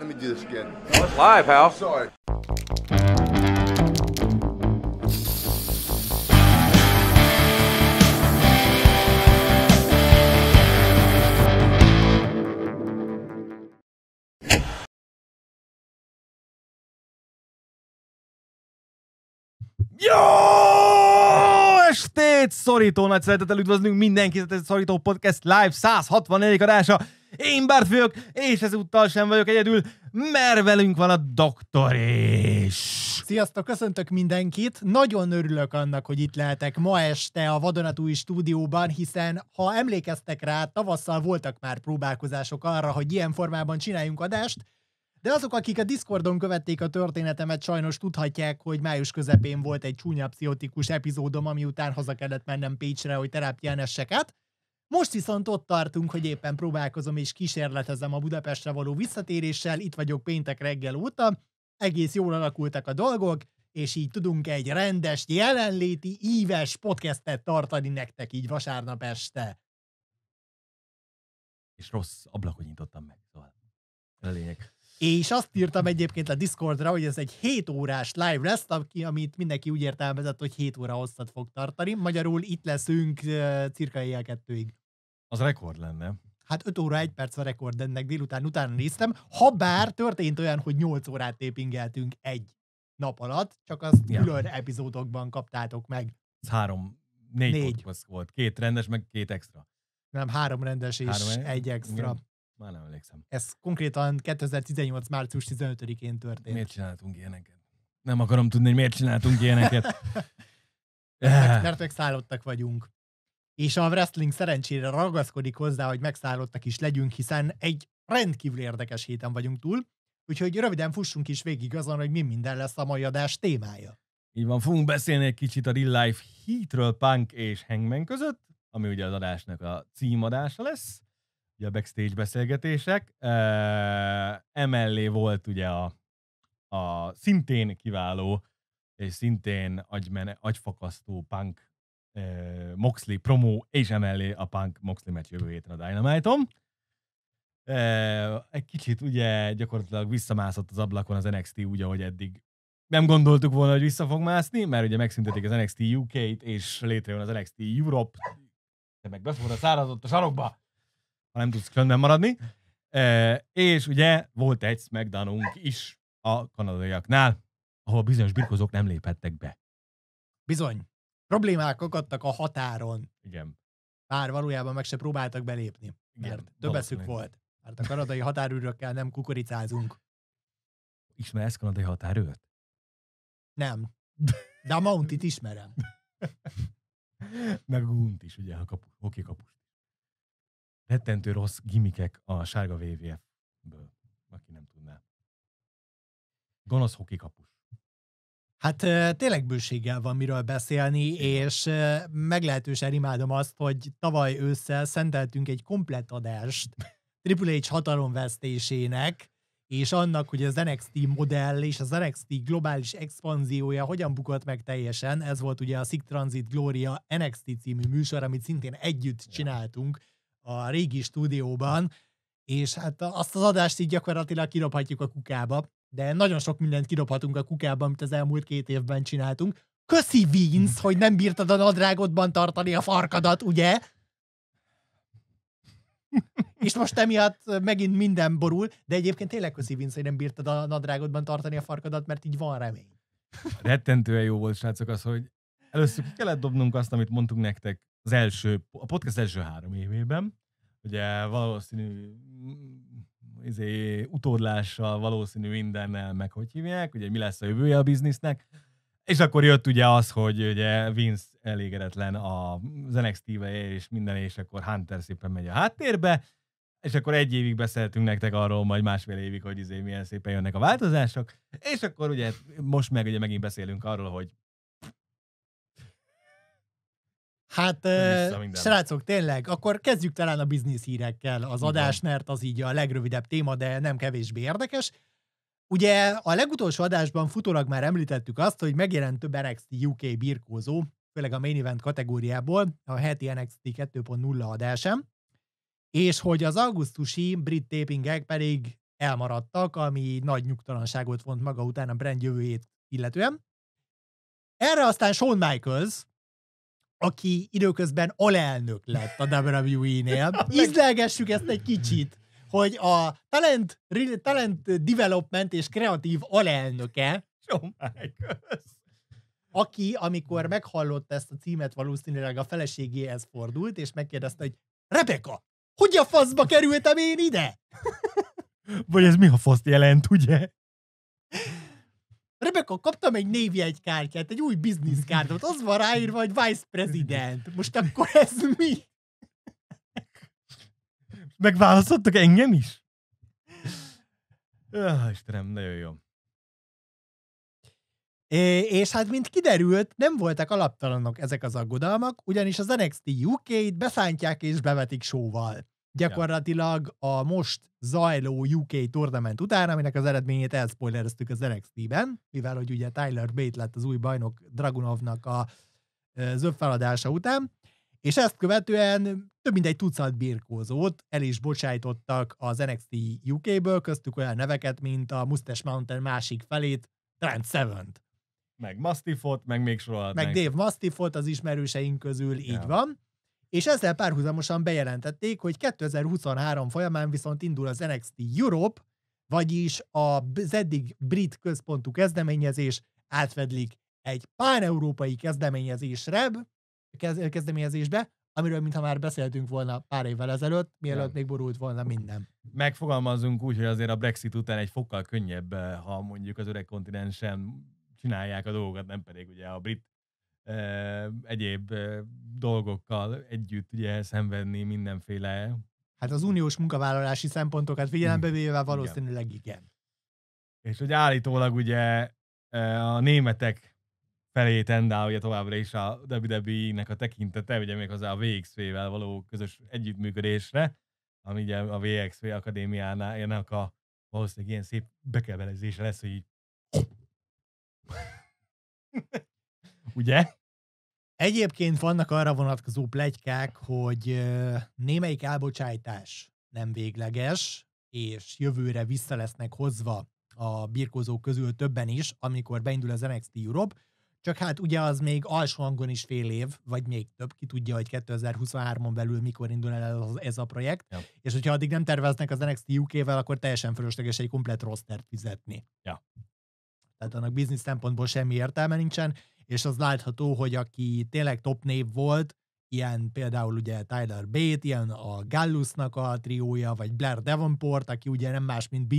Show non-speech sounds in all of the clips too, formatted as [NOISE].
Let me do this again. Well, live, Hal. I'm sorry. Jó estét! Szorító nagy szeretettel üdvözlünk mindenkit, ez a Szorító Podcast Live 164. adása. Én Bart vagyok, és ezúttal sem vagyok egyedül, mert velünk van a doktor is. Sziasztok, köszöntök mindenkit! Nagyon örülök annak, hogy itt lehetek ma este a vadonatúj stúdióban, hiszen ha emlékeztek rá, tavasszal voltak már próbálkozások arra, hogy ilyen formában csináljunk adást, de azok, akik a Discordon követték a történetemet, sajnos tudhatják, hogy május közepén volt egy csúnya pszichotikus epizódom, ami után haza kellett mennem Pécsre, hogy terápián essek át. Most viszont ott tartunk, hogy éppen próbálkozom és kísérletezem a Budapestre való visszatéréssel, itt vagyok péntek reggel óta, egész jól alakultak a dolgok, és így tudunk egy rendes, jelenléti, íves podcastet tartani nektek így vasárnap este. És rossz ablakot nyitottam meg, szóval lényeg. És azt írtam egyébként a Discordra, hogy ez egy 7 órás live lesz, amit mindenki úgy értelmezett, hogy 7 óra hosszat fog tartani. Magyarul itt leszünk uh, cirka éjjel kettőig. Az rekord lenne. Hát 5 óra 1 perc a rekord ennek délután utána néztem, ha bár történt olyan, hogy 8 órát tépingeltünk egy nap alatt, csak azt ja. külön epizódokban kaptátok meg. Ez három, négy, négy. volt. Két rendes, meg két extra. Nem, három rendes és három, egy extra. Igen. Már nem emlékszem. Ez konkrétan 2018. március 15-én történt. Miért csináltunk ilyeneket? Nem akarom tudni, hogy miért csináltunk ilyeneket. [LAUGHS] mert, eh. mert megszállottak vagyunk és a wrestling szerencsére ragaszkodik hozzá, hogy megszállottak is legyünk, hiszen egy rendkívül érdekes héten vagyunk túl, úgyhogy röviden fussunk is végig azon, hogy mi minden lesz a mai adás témája. Így van, fogunk beszélni egy kicsit a Real Life Heatről Punk és Hangman között, ami ugye az adásnak a címadása lesz, ugye a backstage beszélgetések. Emellé volt ugye a, a szintén kiváló és szintén agymene, agyfakasztó punk Moxley promó, és emellé a Punk Moxley meccs jövő héten a Dynamite-on. Egy kicsit ugye gyakorlatilag visszamászott az ablakon az NXT úgy, ahogy eddig nem gondoltuk volna, hogy vissza fog mászni, mert ugye megszüntetik az NXT UK-t, és létrejön az NXT Europe, te meg befogad a szárazott a sarokba, ha nem tudsz csöndben maradni. E, és ugye volt egy smackdownunk is a kanadaiaknál, ahol bizonyos birkozók nem léphettek be. Bizony problémák akadtak a határon. Igen. Bár valójában meg se próbáltak belépni, mert Igen, több eszük volt. Mert a kanadai határőrökkel nem kukoricázunk. Ismersz kanadai határőrt? Nem. [LAUGHS] De a Mountit ismerem. Meg a Gunt is, ugye, a kapu, oké kapus. Rettentő rossz gimikek a sárga vvf ből aki nem tudná. Gonosz hoki kapus. Hát tényleg bőséggel van miről beszélni, és meglehetősen imádom azt, hogy tavaly ősszel szenteltünk egy komplet adást Triple H hatalomvesztésének, és annak, hogy az NXT modell és az NXT globális expanziója hogyan bukott meg teljesen, ez volt ugye a Sick Transit Gloria NXT című műsor, amit szintén együtt csináltunk a régi stúdióban, és hát azt az adást így gyakorlatilag kirobhatjuk a kukába, de nagyon sok mindent kidobhatunk a kukába, amit az elmúlt két évben csináltunk. Köszi, Vince, hm. hogy nem bírtad a nadrágodban tartani a farkadat, ugye? [LAUGHS] És most emiatt megint minden borul, de egyébként tényleg köszi, Vince, hogy nem bírtad a nadrágodban tartani a farkadat, mert így van remény. [LAUGHS] Rettentően jó volt, srácok, az, hogy először ki kellett dobnunk azt, amit mondtunk nektek az első, a podcast első három évében. Ugye valószínű izé, utódlással, valószínű mindennel, meg hogy hívják, ugye mi lesz a jövője a biznisznek. És akkor jött ugye az, hogy ugye Vince elégedetlen a nxt és minden, és akkor Hunter szépen megy a háttérbe, és akkor egy évig beszéltünk nektek arról, majd másfél évig, hogy izé milyen szépen jönnek a változások, és akkor ugye most meg ugye megint beszélünk arról, hogy Hát, uh, srácok, tényleg, akkor kezdjük talán a biznisz hírekkel az adás, mert az így a legrövidebb téma, de nem kevésbé érdekes. Ugye a legutolsó adásban futólag már említettük azt, hogy megjelent több NXT UK birkózó, főleg a main event kategóriából, a heti NXT 2.0 adásem, és hogy az augusztusi brit tapingek pedig elmaradtak, ami nagy nyugtalanságot vont maga után a brand jövőjét illetően. Erre aztán Shawn Michaels aki időközben alelnök lett a WWE-nél. [LAUGHS] Ízlelgessük ezt egy kicsit, hogy a talent, talent development és kreatív alelnöke, oh aki, amikor meghallott ezt a címet, valószínűleg a feleségéhez fordult, és megkérdezte, hogy Rebeka, hogy a faszba kerültem én ide? Vagy ez mi a faszt jelent, ugye? Rebecca, kaptam egy névjegykártyát, egy új bizniszkártyát, az van ráírva, hogy vice president. Most akkor ez mi? Megválasztottak engem is? Ah, Istenem, nagyon jó. É, és hát, mint kiderült, nem voltak alaptalanok ezek az aggodalmak, ugyanis az NXT UK-t beszántják és bevetik sóval gyakorlatilag a most zajló UK tournament után, aminek az eredményét elspoilereztük az NXT-ben, mivel hogy ugye Tyler Bate lett az új bajnok Dragunovnak a zöbb feladása után, és ezt követően több mint egy tucat birkózót el is bocsájtottak az NXT UK-ből, köztük olyan neveket, mint a Mustache Mountain másik felét, Trent seven Meg Mastiffot, meg még soha. Meg Dave Mastiffot az ismerőseink közül, így van és ezzel párhuzamosan bejelentették, hogy 2023 folyamán viszont indul az NXT Europe, vagyis az eddig brit központú kezdeményezés átvedlik egy pán-európai kezdeményezésre, kezdeményezésbe, amiről mintha már beszéltünk volna pár évvel ezelőtt, mielőtt még borult volna minden. Megfogalmazunk úgy, hogy azért a Brexit után egy fokkal könnyebb, eh, ha mondjuk az öreg kontinensen csinálják a dolgokat, nem pedig ugye a brit egyéb dolgokkal együtt ugye szenvedni mindenféle. Hát az uniós munkavállalási szempontokat figyelembe hmm. véve valószínűleg igen. igen. És hogy állítólag ugye a németek felé tendál ugye továbbra is a WWE-nek a tekintete, ugye még az a VXV-vel való közös együttműködésre, ami ugye a VXV akadémiánál ennek a valószínűleg ilyen szép bekebelezése lesz, hogy így Ugye? Egyébként vannak arra vonatkozó plegykák, hogy némelyik elbocsájtás nem végleges, és jövőre vissza lesznek hozva a birkózók közül többen is, amikor beindul az NXT Europe, csak hát ugye az még alsó hangon is fél év, vagy még több, ki tudja, hogy 2023-on belül mikor indul el ez a projekt, ja. és hogyha addig nem terveznek az NXT UK-vel, akkor teljesen fölösleges egy komplet rostert fizetni. Ja. Tehát annak biznisz szempontból semmi értelme nincsen, és az látható, hogy aki tényleg top név volt, ilyen például ugye Tyler Bate, ilyen a Gallusnak a triója, vagy Blair Davenport, aki ugye nem más, mint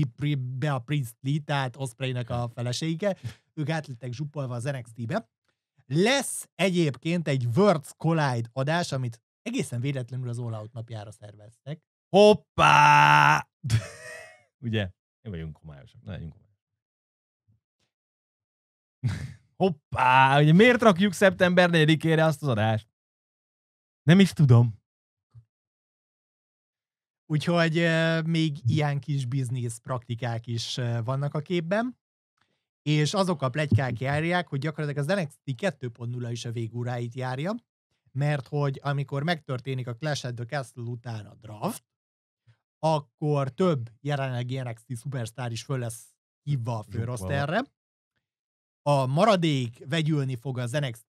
Bea Priestley, tehát Ospreynek a felesége, ők átlettek zsupolva az NXT-be. Lesz egyébként egy Words Collide adás, amit egészen véletlenül az All Out napjára szerveztek. Hoppá! [LAUGHS] ugye? Mi vagyunk homályosak. Ne, legyünk homályosak. [LAUGHS] Hoppá, ugye miért rakjuk szeptember 4-ére azt az adást? Nem is tudom. Úgyhogy még ilyen kis biznisz praktikák is vannak a képben, és azok a plegykák járják, hogy gyakorlatilag az NXT 2.0 is a végúráit járja, mert hogy amikor megtörténik a Clash at the Castle után a draft, akkor több jelenlegi NXT szuperstár is föl lesz hívva a főroszterre, a maradék vegyülni fog az NXT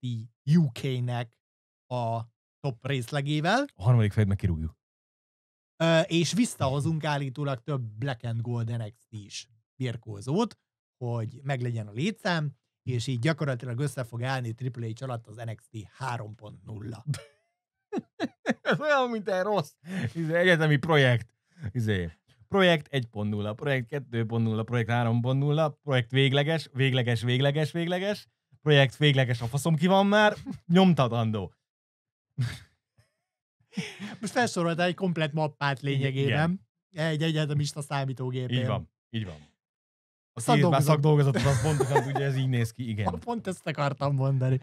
UK-nek a top részlegével. A harmadik fejed meg kirúgjuk. És visszahozunk állítólag több Black and Gold NXT is birkózót, hogy meglegyen a létszám, és így gyakorlatilag össze fog állni Triple H alatt az NXT 3.0. [LAUGHS] Ez olyan, mint egy rossz izé, egyetemi projekt. Izé, projekt 1.0, projekt 2.0, projekt 3.0, projekt végleges, végleges, végleges, végleges, projekt végleges, a faszom ki van már, nyomtatandó. Most felsoroltál egy komplet mappát lényegében. Igen. Egy egyetemista számítógép. Így van, így van. A szakdolgozat. szakdolgozat az pontosan ugye ez így néz ki, igen. Pont ezt akartam mondani.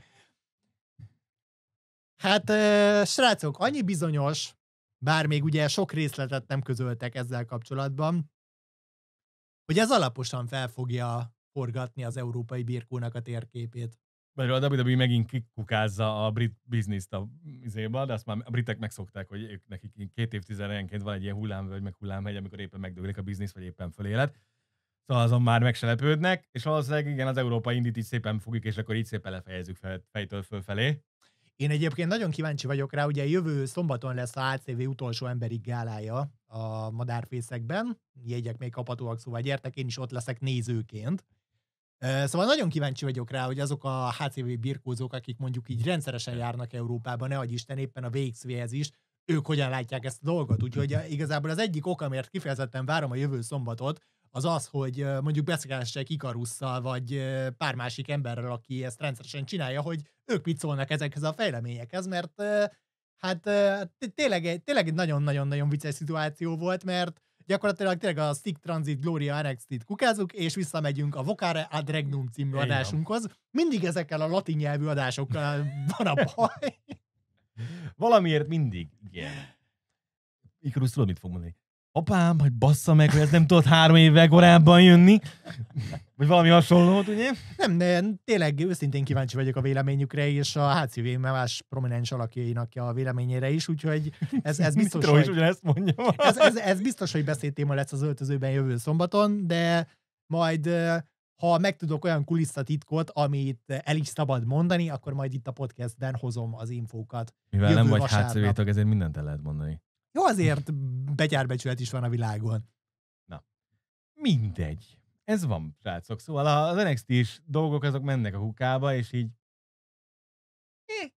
Hát, srácok, annyi bizonyos, bár még ugye sok részletet nem közöltek ezzel kapcsolatban, hogy ez alaposan fel fogja forgatni az európai birkónak a térképét. Mert a WWE megint kikukázza a brit bizniszt a izéba, de azt már a britek megszokták, hogy ők nekik két évtizedenként van egy ilyen vagy meg megy, amikor éppen megdőlik a biznisz, vagy éppen fölélet. Szóval azon már megselepődnek, és valószínűleg igen, az európai indít így szépen fogjuk, és akkor így szépen lefejezzük fel, fejtől fölfelé. Én egyébként nagyon kíváncsi vagyok rá, ugye jövő szombaton lesz a ACV utolsó emberi gálája a madárfészekben, jegyek még kaphatóak, szóval gyertek, én is ott leszek nézőként. Szóval nagyon kíváncsi vagyok rá, hogy azok a HCV birkózók, akik mondjuk így rendszeresen járnak Európában, ne adj Isten éppen a vxv is, ők hogyan látják ezt a dolgot. Úgyhogy eh, igazából az egyik ok, amiért kifejezetten várom a jövő szombatot, az az, hogy mondjuk beszélgessek Ikarusszal, vagy pár másik emberrel, aki ezt rendszeresen csinálja, hogy ők mit szólnak ezekhez a fejleményekhez, mert hát tényleg, tényleg egy nagyon-nagyon-nagyon vicces szituáció volt, mert gyakorlatilag tényleg a Stick Transit Gloria NXT-t kukázunk, és visszamegyünk a Vokare ad Regnum című adásunkhoz. Mindig ezekkel a latin nyelvű adásokkal [LAUGHS] van a baj. Valamiért mindig. Igen. Ikarus tudod, mit fog mondani? apám, hogy bassza meg, hogy ez nem tudott három évvel korábban jönni. Vagy valami hasonló, ugye? Nem, de tényleg őszintén kíváncsi vagyok a véleményükre, és a HCV más prominens alakjainak a véleményére is, úgyhogy ez, ez [LAUGHS] biztos, Mitro hogy... Is ugyanezt mondja. ez, ez, ez, biztos, hogy beszédtéma lesz az öltözőben jövő szombaton, de majd ha megtudok olyan kulisszatitkot, amit el is szabad mondani, akkor majd itt a podcastben hozom az infókat. Mivel nem vagy hátszövétok, ezért mindent el lehet mondani. Jó, azért begyárbecsület is van a világon. Na, mindegy. Ez van, srácok. Szóval az NXT is dolgok, azok mennek a kukába, és így... É.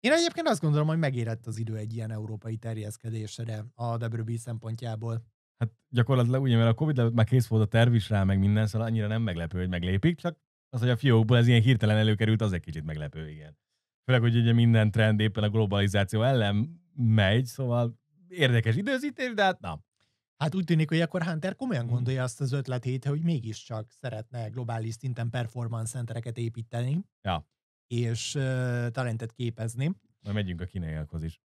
Én egyébként azt gondolom, hogy megérett az idő egy ilyen európai terjeszkedésre a WWE szempontjából. Hát gyakorlatilag ugye, mert a Covid előtt már kész volt a terv is rá, meg minden, szóval annyira nem meglepő, hogy meglépik, csak az, hogy a fiókból ez ilyen hirtelen előkerült, az egy kicsit meglepő, igen. Főleg, hogy ugye minden trend éppen a globalizáció ellen megy, szóval érdekes időzítés, de hát nem. Hát úgy tűnik, hogy akkor Hunter komolyan mhm. gondolja azt az ötletét, hogy mégiscsak szeretne globális szinten performance centereket építeni, ja. és uh, talentet képezni. Na megyünk a kínaiakhoz is.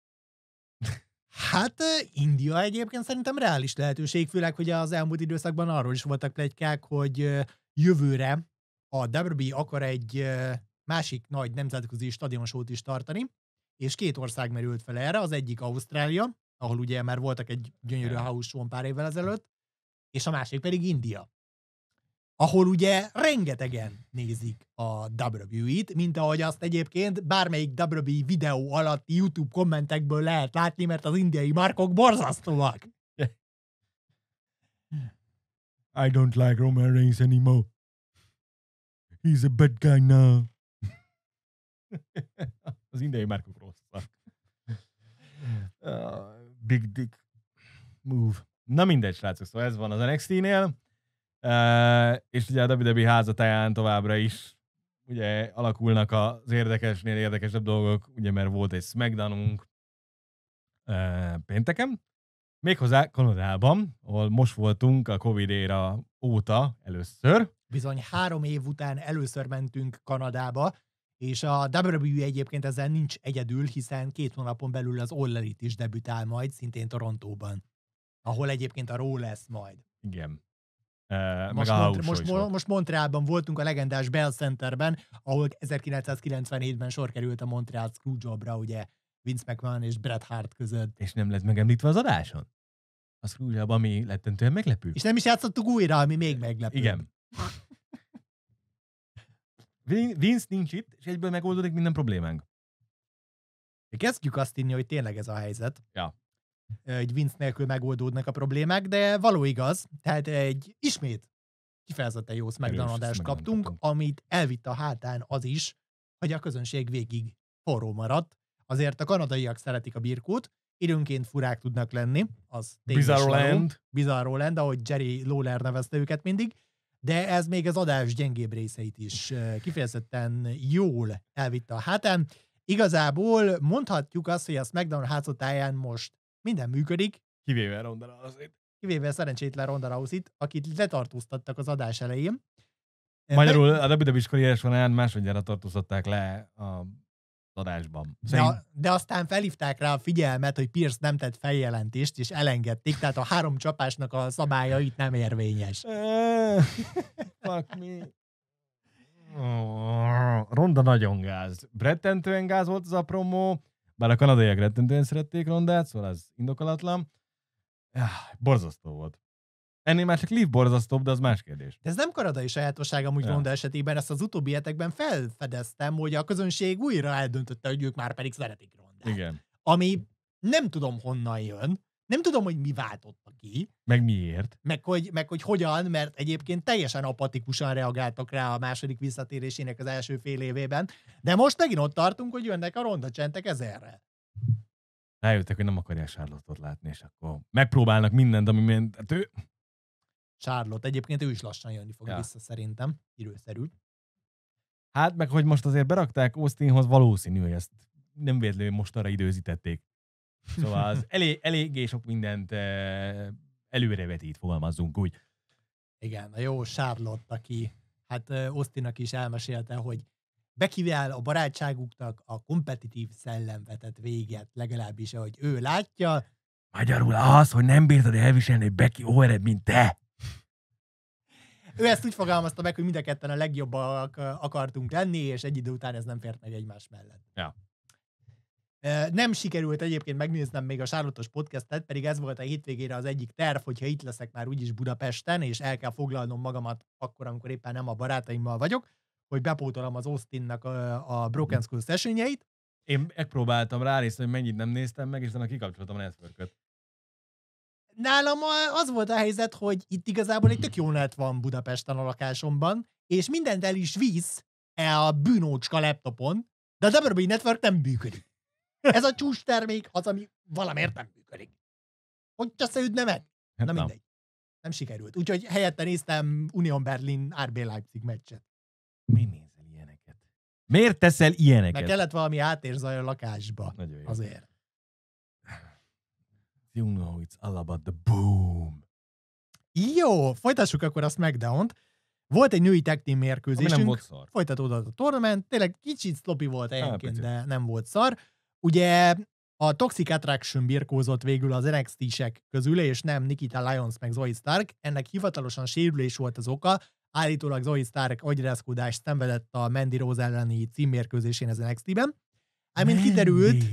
Hát India egyébként szerintem reális lehetőség, főleg, hogy az elmúlt időszakban arról is voltak plegykák, hogy jövőre a WB akar egy másik nagy nemzetközi stadionsót is tartani, és két ország merült fel erre, az egyik Ausztrália, ahol ugye már voltak egy gyönyörű house show pár évvel ezelőtt, és a másik pedig India, ahol ugye rengetegen nézik a WWE-t, mint ahogy azt egyébként bármelyik WWE videó alatti YouTube kommentekből lehet látni, mert az indiai markok borzasztóak. [LAUGHS] I don't like Roman Reigns anymore. He's a bad guy now. [LAUGHS] az indiai markok big dick move. Na mindegy, srácok, szóval ez van az NXT-nél. Uh, és ugye a WWE házatáján továbbra is ugye alakulnak az érdekesnél érdekesebb dolgok, ugye mert volt egy smackdownunk uh, pénteken, méghozzá Kanadában, ahol most voltunk a Covid éra óta először. Bizony három év után először mentünk Kanadába, és a WWE egyébként ezzel nincs egyedül, hiszen két hónapon belül az All Elite is debütál majd, szintén Torontóban, ahol egyébként a Raw lesz majd. Igen. E, most, meg a most, mo- most Montrealban voltunk a legendás Bell Centerben, ahol 1997-ben sor került a Montreal Screwjobra, ugye Vince McMahon és Bret Hart között. És nem lett megemlítve az adáson? A Screwjob, ami lettentően meglepő. És nem is játszottuk újra, ami még meglepő. Igen. [LAUGHS] Vince nincs itt, és egyből megoldódik minden problémánk. Kezdjük azt inni, hogy tényleg ez a helyzet. Ja. Egy Vince nélkül megoldódnak a problémák, de való igaz, tehát egy ismét kifejezetten jó megdanadást kaptunk, kaptunk, amit elvitt a hátán az is, hogy a közönség végig forró maradt. Azért a kanadaiak szeretik a birkót, időnként furák tudnak lenni. Az Bizarro Land. Bizarro Land, ahogy Jerry Lawler nevezte őket mindig de ez még az adás gyengébb részeit is kifejezetten jól elvitte a hátán. Igazából mondhatjuk azt, hogy a SmackDown házatáján most minden működik. Kivéve Ronda Rousey-t. Kivéve szerencsétlen Ronda Rousey-t, akit letartóztattak az adás elején. Magyarul a WWE karrieres vonalán másodjára tartóztatták le a adásban. Szerint... De, szóval de aztán felhívták rá a figyelmet, hogy Pierce nem tett feljelentést, és elengedték, tehát a három csapásnak a szabálya itt nem érvényes. Fuck me. Ronda nagyon gáz. Rettentően gáz volt az a promó, bár a kanadaiak rettentően szerették Rondát, szóval ez indokolatlan. Ah, borzasztó volt. Ennél már csak Liv borzasztóbb, de az más kérdés. De ez nem karadai sajátosság amúgy gond ronda esetében, ezt az utóbbi hetekben felfedeztem, hogy a közönség újra eldöntötte, hogy ők már pedig szeretik rondát. Igen. Ami nem tudom honnan jön, nem tudom, hogy mi váltotta ki. Meg miért. Meg hogy, meg hogy hogyan, mert egyébként teljesen apatikusan reagáltak rá a második visszatérésének az első fél évében, de most megint ott tartunk, hogy jönnek a ronda csentek ezerre rájöttek, hogy nem akarják charlotte látni, és akkor megpróbálnak mindent, ami mind... Hát ő, Charlotte. Egyébként ő is lassan jönni fog ja. vissza szerintem, írőszerű. Hát meg, hogy most azért berakták Austinhoz, valószínű, hogy ezt nem véletlenül mostanra időzítették. Szóval az [LAUGHS] elég, eléggé sok mindent eh, előrevetít, fogalmazzunk úgy. Igen, a jó Charlotte, aki hát eh, Austinnak is elmesélte, hogy bekivel a barátságuknak a kompetitív szellem vetett véget, legalábbis ahogy ő látja. Magyarul az, hogy nem bírtad elviselni Becky Owered, mint te ő ezt úgy fogalmazta meg, hogy mind a ketten a legjobbak akartunk lenni, és egy idő után ez nem fért meg egymás mellett. Ja. Nem sikerült egyébként megnéznem még a Sárlotos podcastet, pedig ez volt a hétvégére az egyik terv, hogyha itt leszek már úgyis Budapesten, és el kell foglalnom magamat akkor, amikor éppen nem a barátaimmal vagyok, hogy bepótolom az Austinnak a, Broken School sessionjeit. Én megpróbáltam ránézni, hogy mennyit nem néztem meg, és utána kikapcsoltam a networköt nálam az volt a helyzet, hogy itt igazából egy tök jó lehet van Budapesten a lakásomban, és mindent el is visz e a bűnócska laptopon, de a Evergreen Network nem működik. Ez a csúcs termék az, ami valamiért nem működik. Hogy csak szedődne meg? Hát Na nem. mindegy. Nem sikerült. Úgyhogy helyette néztem Union Berlin RB Leipzig meccset. Mi nézel ilyeneket? Miért teszel ilyeneket? Mert kellett valami átérzaj a lakásba. Nagyon jó. Azért you know it's all about the boom. Jó, folytassuk akkor a smackdown -t. Volt egy női tag team mérkőzésünk. Ami nem volt szar. Folytatódott a tournament. Tényleg kicsit sloppy volt hát, egyébként, de nem volt szar. Ugye a Toxic Attraction birkózott végül az NXT-sek közül, és nem Nikita Lyons meg Zoe Stark. Ennek hivatalosan sérülés volt az oka. Állítólag Zoe Stark agyrázkodást szenvedett a Mandy Rose elleni címmérkőzésén az NXT-ben. Ámint kiderült,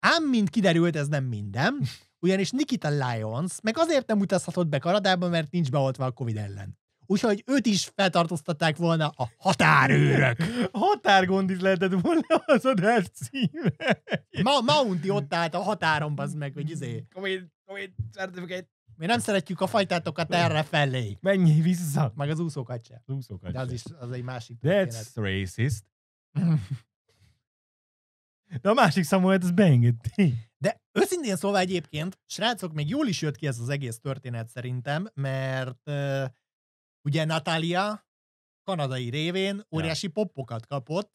Ám, mint kiderült, ez nem minden, ugyanis Nikita Lyons meg azért nem utazhatott be Kanadába, mert nincs beoltva a Covid ellen. Úgyhogy őt is feltartóztatták volna a határőrök. Határgond is lehetett volna az a címe. Ma Mounti ott állt a határon, bazd meg, hogy izé. Covid, Covid, certificate. Mi nem szeretjük a fajtátokat erre felé. Menj vissza. Meg az úszókat sem. Az úszókat De az is az egy másik. That's történet. racist. [LAUGHS] De a másik Samuelt ez beengedti. De őszintén szólva egyébként, srácok, még jól is jött ki ez az egész történet szerintem, mert uh, ugye Natália kanadai révén óriási ja. poppokat kapott,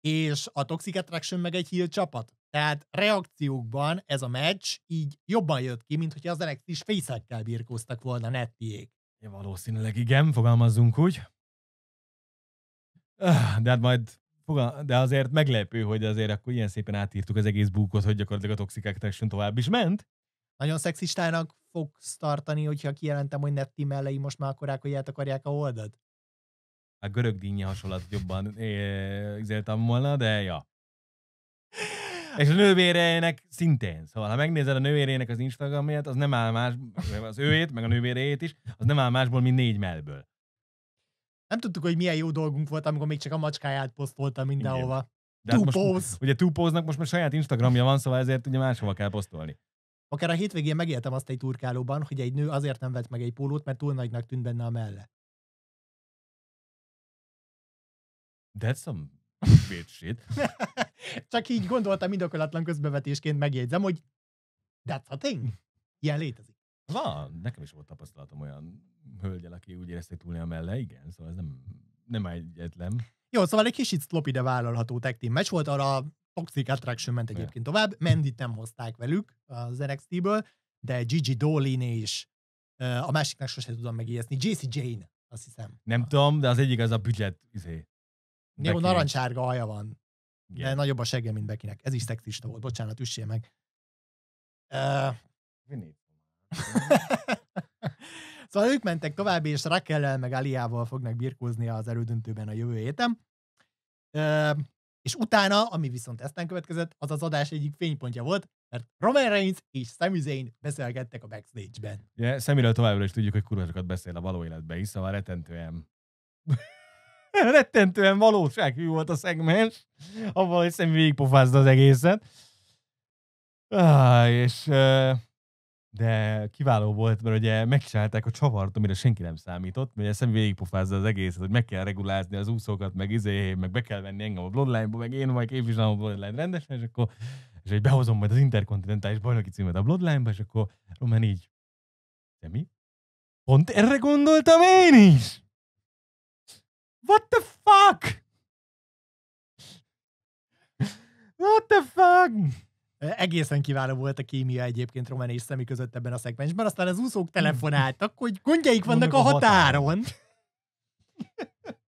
és a Toxic Attraction meg egy heel csapat. Tehát reakciókban ez a meccs így jobban jött ki, mint hogyha az is fészekkel birkóztak volna nettiék. Ja, valószínűleg igen, fogalmazzunk úgy. Öh, de hát majd de azért meglepő, hogy azért akkor ilyen szépen átírtuk az egész búkot, hogy gyakorlatilag a Toxic Attraction tovább is ment. Nagyon szexistának fogsz tartani, hogyha kijelentem, hogy Netti mellei most már akkorák, hogy át akarják a holdat? A görög dinnye hasonlat jobban érzeltem volna, de ja. És a nővérének szintén. Szóval, ha megnézed a nővérének az Instagramját, az nem áll más, az őét, meg a nővéréjét is, az nem áll másból, mint négy mellből. Nem tudtuk, hogy milyen jó dolgunk volt, amikor még csak a macskáját posztolta mindenhova. De two hát most, pose. Ugye Tupóznak most már saját Instagramja van, szóval ezért ugye máshova kell posztolni. Akár a hétvégén megéltem azt egy turkálóban, hogy egy nő azért nem vett meg egy pólót, mert túl nagynak tűnt benne a melle. That's some weird shit. [LAUGHS] Csak így gondoltam indokolatlan közbevetésként megjegyzem, hogy that's a thing. Ilyen létezik. Van, nekem is volt tapasztalatom olyan hölgyel, aki úgy érezte, hogy túlnél melle, igen, szóval ez nem, nem egyetlen. Jó, szóval egy kicsit sloppy, de vállalható tag team meccs volt, arra Toxic Attraction ment egyébként tovább, Mendit nem hozták velük az NXT-ből, de Gigi Dolin és a másiknak sosem tudom megijeszni, JC Jane, azt hiszem. Nem a... tudom, de az egyik az a büdzset, izé. Jó, narancsárga haja van. Igen. De nagyobb a segge, mint Bekinek. Ez is szexista volt, bocsánat, üssél meg. Uh... [LAUGHS] Szóval ők mentek tovább, és Rakellel meg Aliával fognak birkózni az elődöntőben a jövő héten. és utána, ami viszont eztán következett, az az adás egyik fénypontja volt, mert Roman Reigns és Sami Zayn beszélgettek a backstage-ben. Ja, Samiről továbbra is tudjuk, hogy kurvasokat beszél a való életben is, szóval rettentően [LAUGHS] rettentően valósághű volt a szegmens, abban, hogy Sami végigpofázta az egészet. Ah, és uh, de kiváló volt, mert ugye megcsinálták a csavart, amire senki nem számított, mert ezt végigpofázza az egészet, hogy meg kell regulázni az úszókat, meg izé, meg be kell venni engem a bloodline-ba, meg én majd képviselem a bloodline rendesen, és akkor és hogy behozom majd az interkontinentális bajnoki címet a bloodline-ba, és akkor Roman így, de mi? Pont erre gondoltam én is! What the fuck? What the fuck? Egészen kiváló volt a kémia egyébként Roman és Szemi között ebben a szegmensben, aztán az úszók telefonáltak, hogy gondjaik vannak a határon.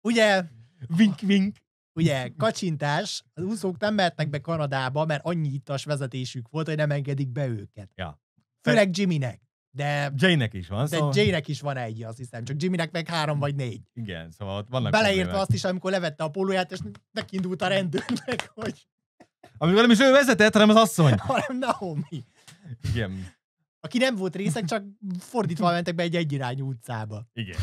ugye, vink, vink, ugye, kacsintás, az úszók nem mehetnek be Kanadába, mert annyi ittas vezetésük volt, hogy nem engedik be őket. Ja. Főleg Jimmynek. De Jaynek is van. De szóval... Jaynek is van egy, azt hiszem, csak Jimmynek meg három vagy négy. Igen, szóval ott vannak Beleírta azt is, amikor levette a pólóját, és nekindult a rendőrnek, hogy amikor nem is ő vezetett, hanem az asszony. [LAUGHS] Hanem Naomi. Igen. Aki nem volt részeg, csak fordítva mentek be egy egyirányú utcába. Igen.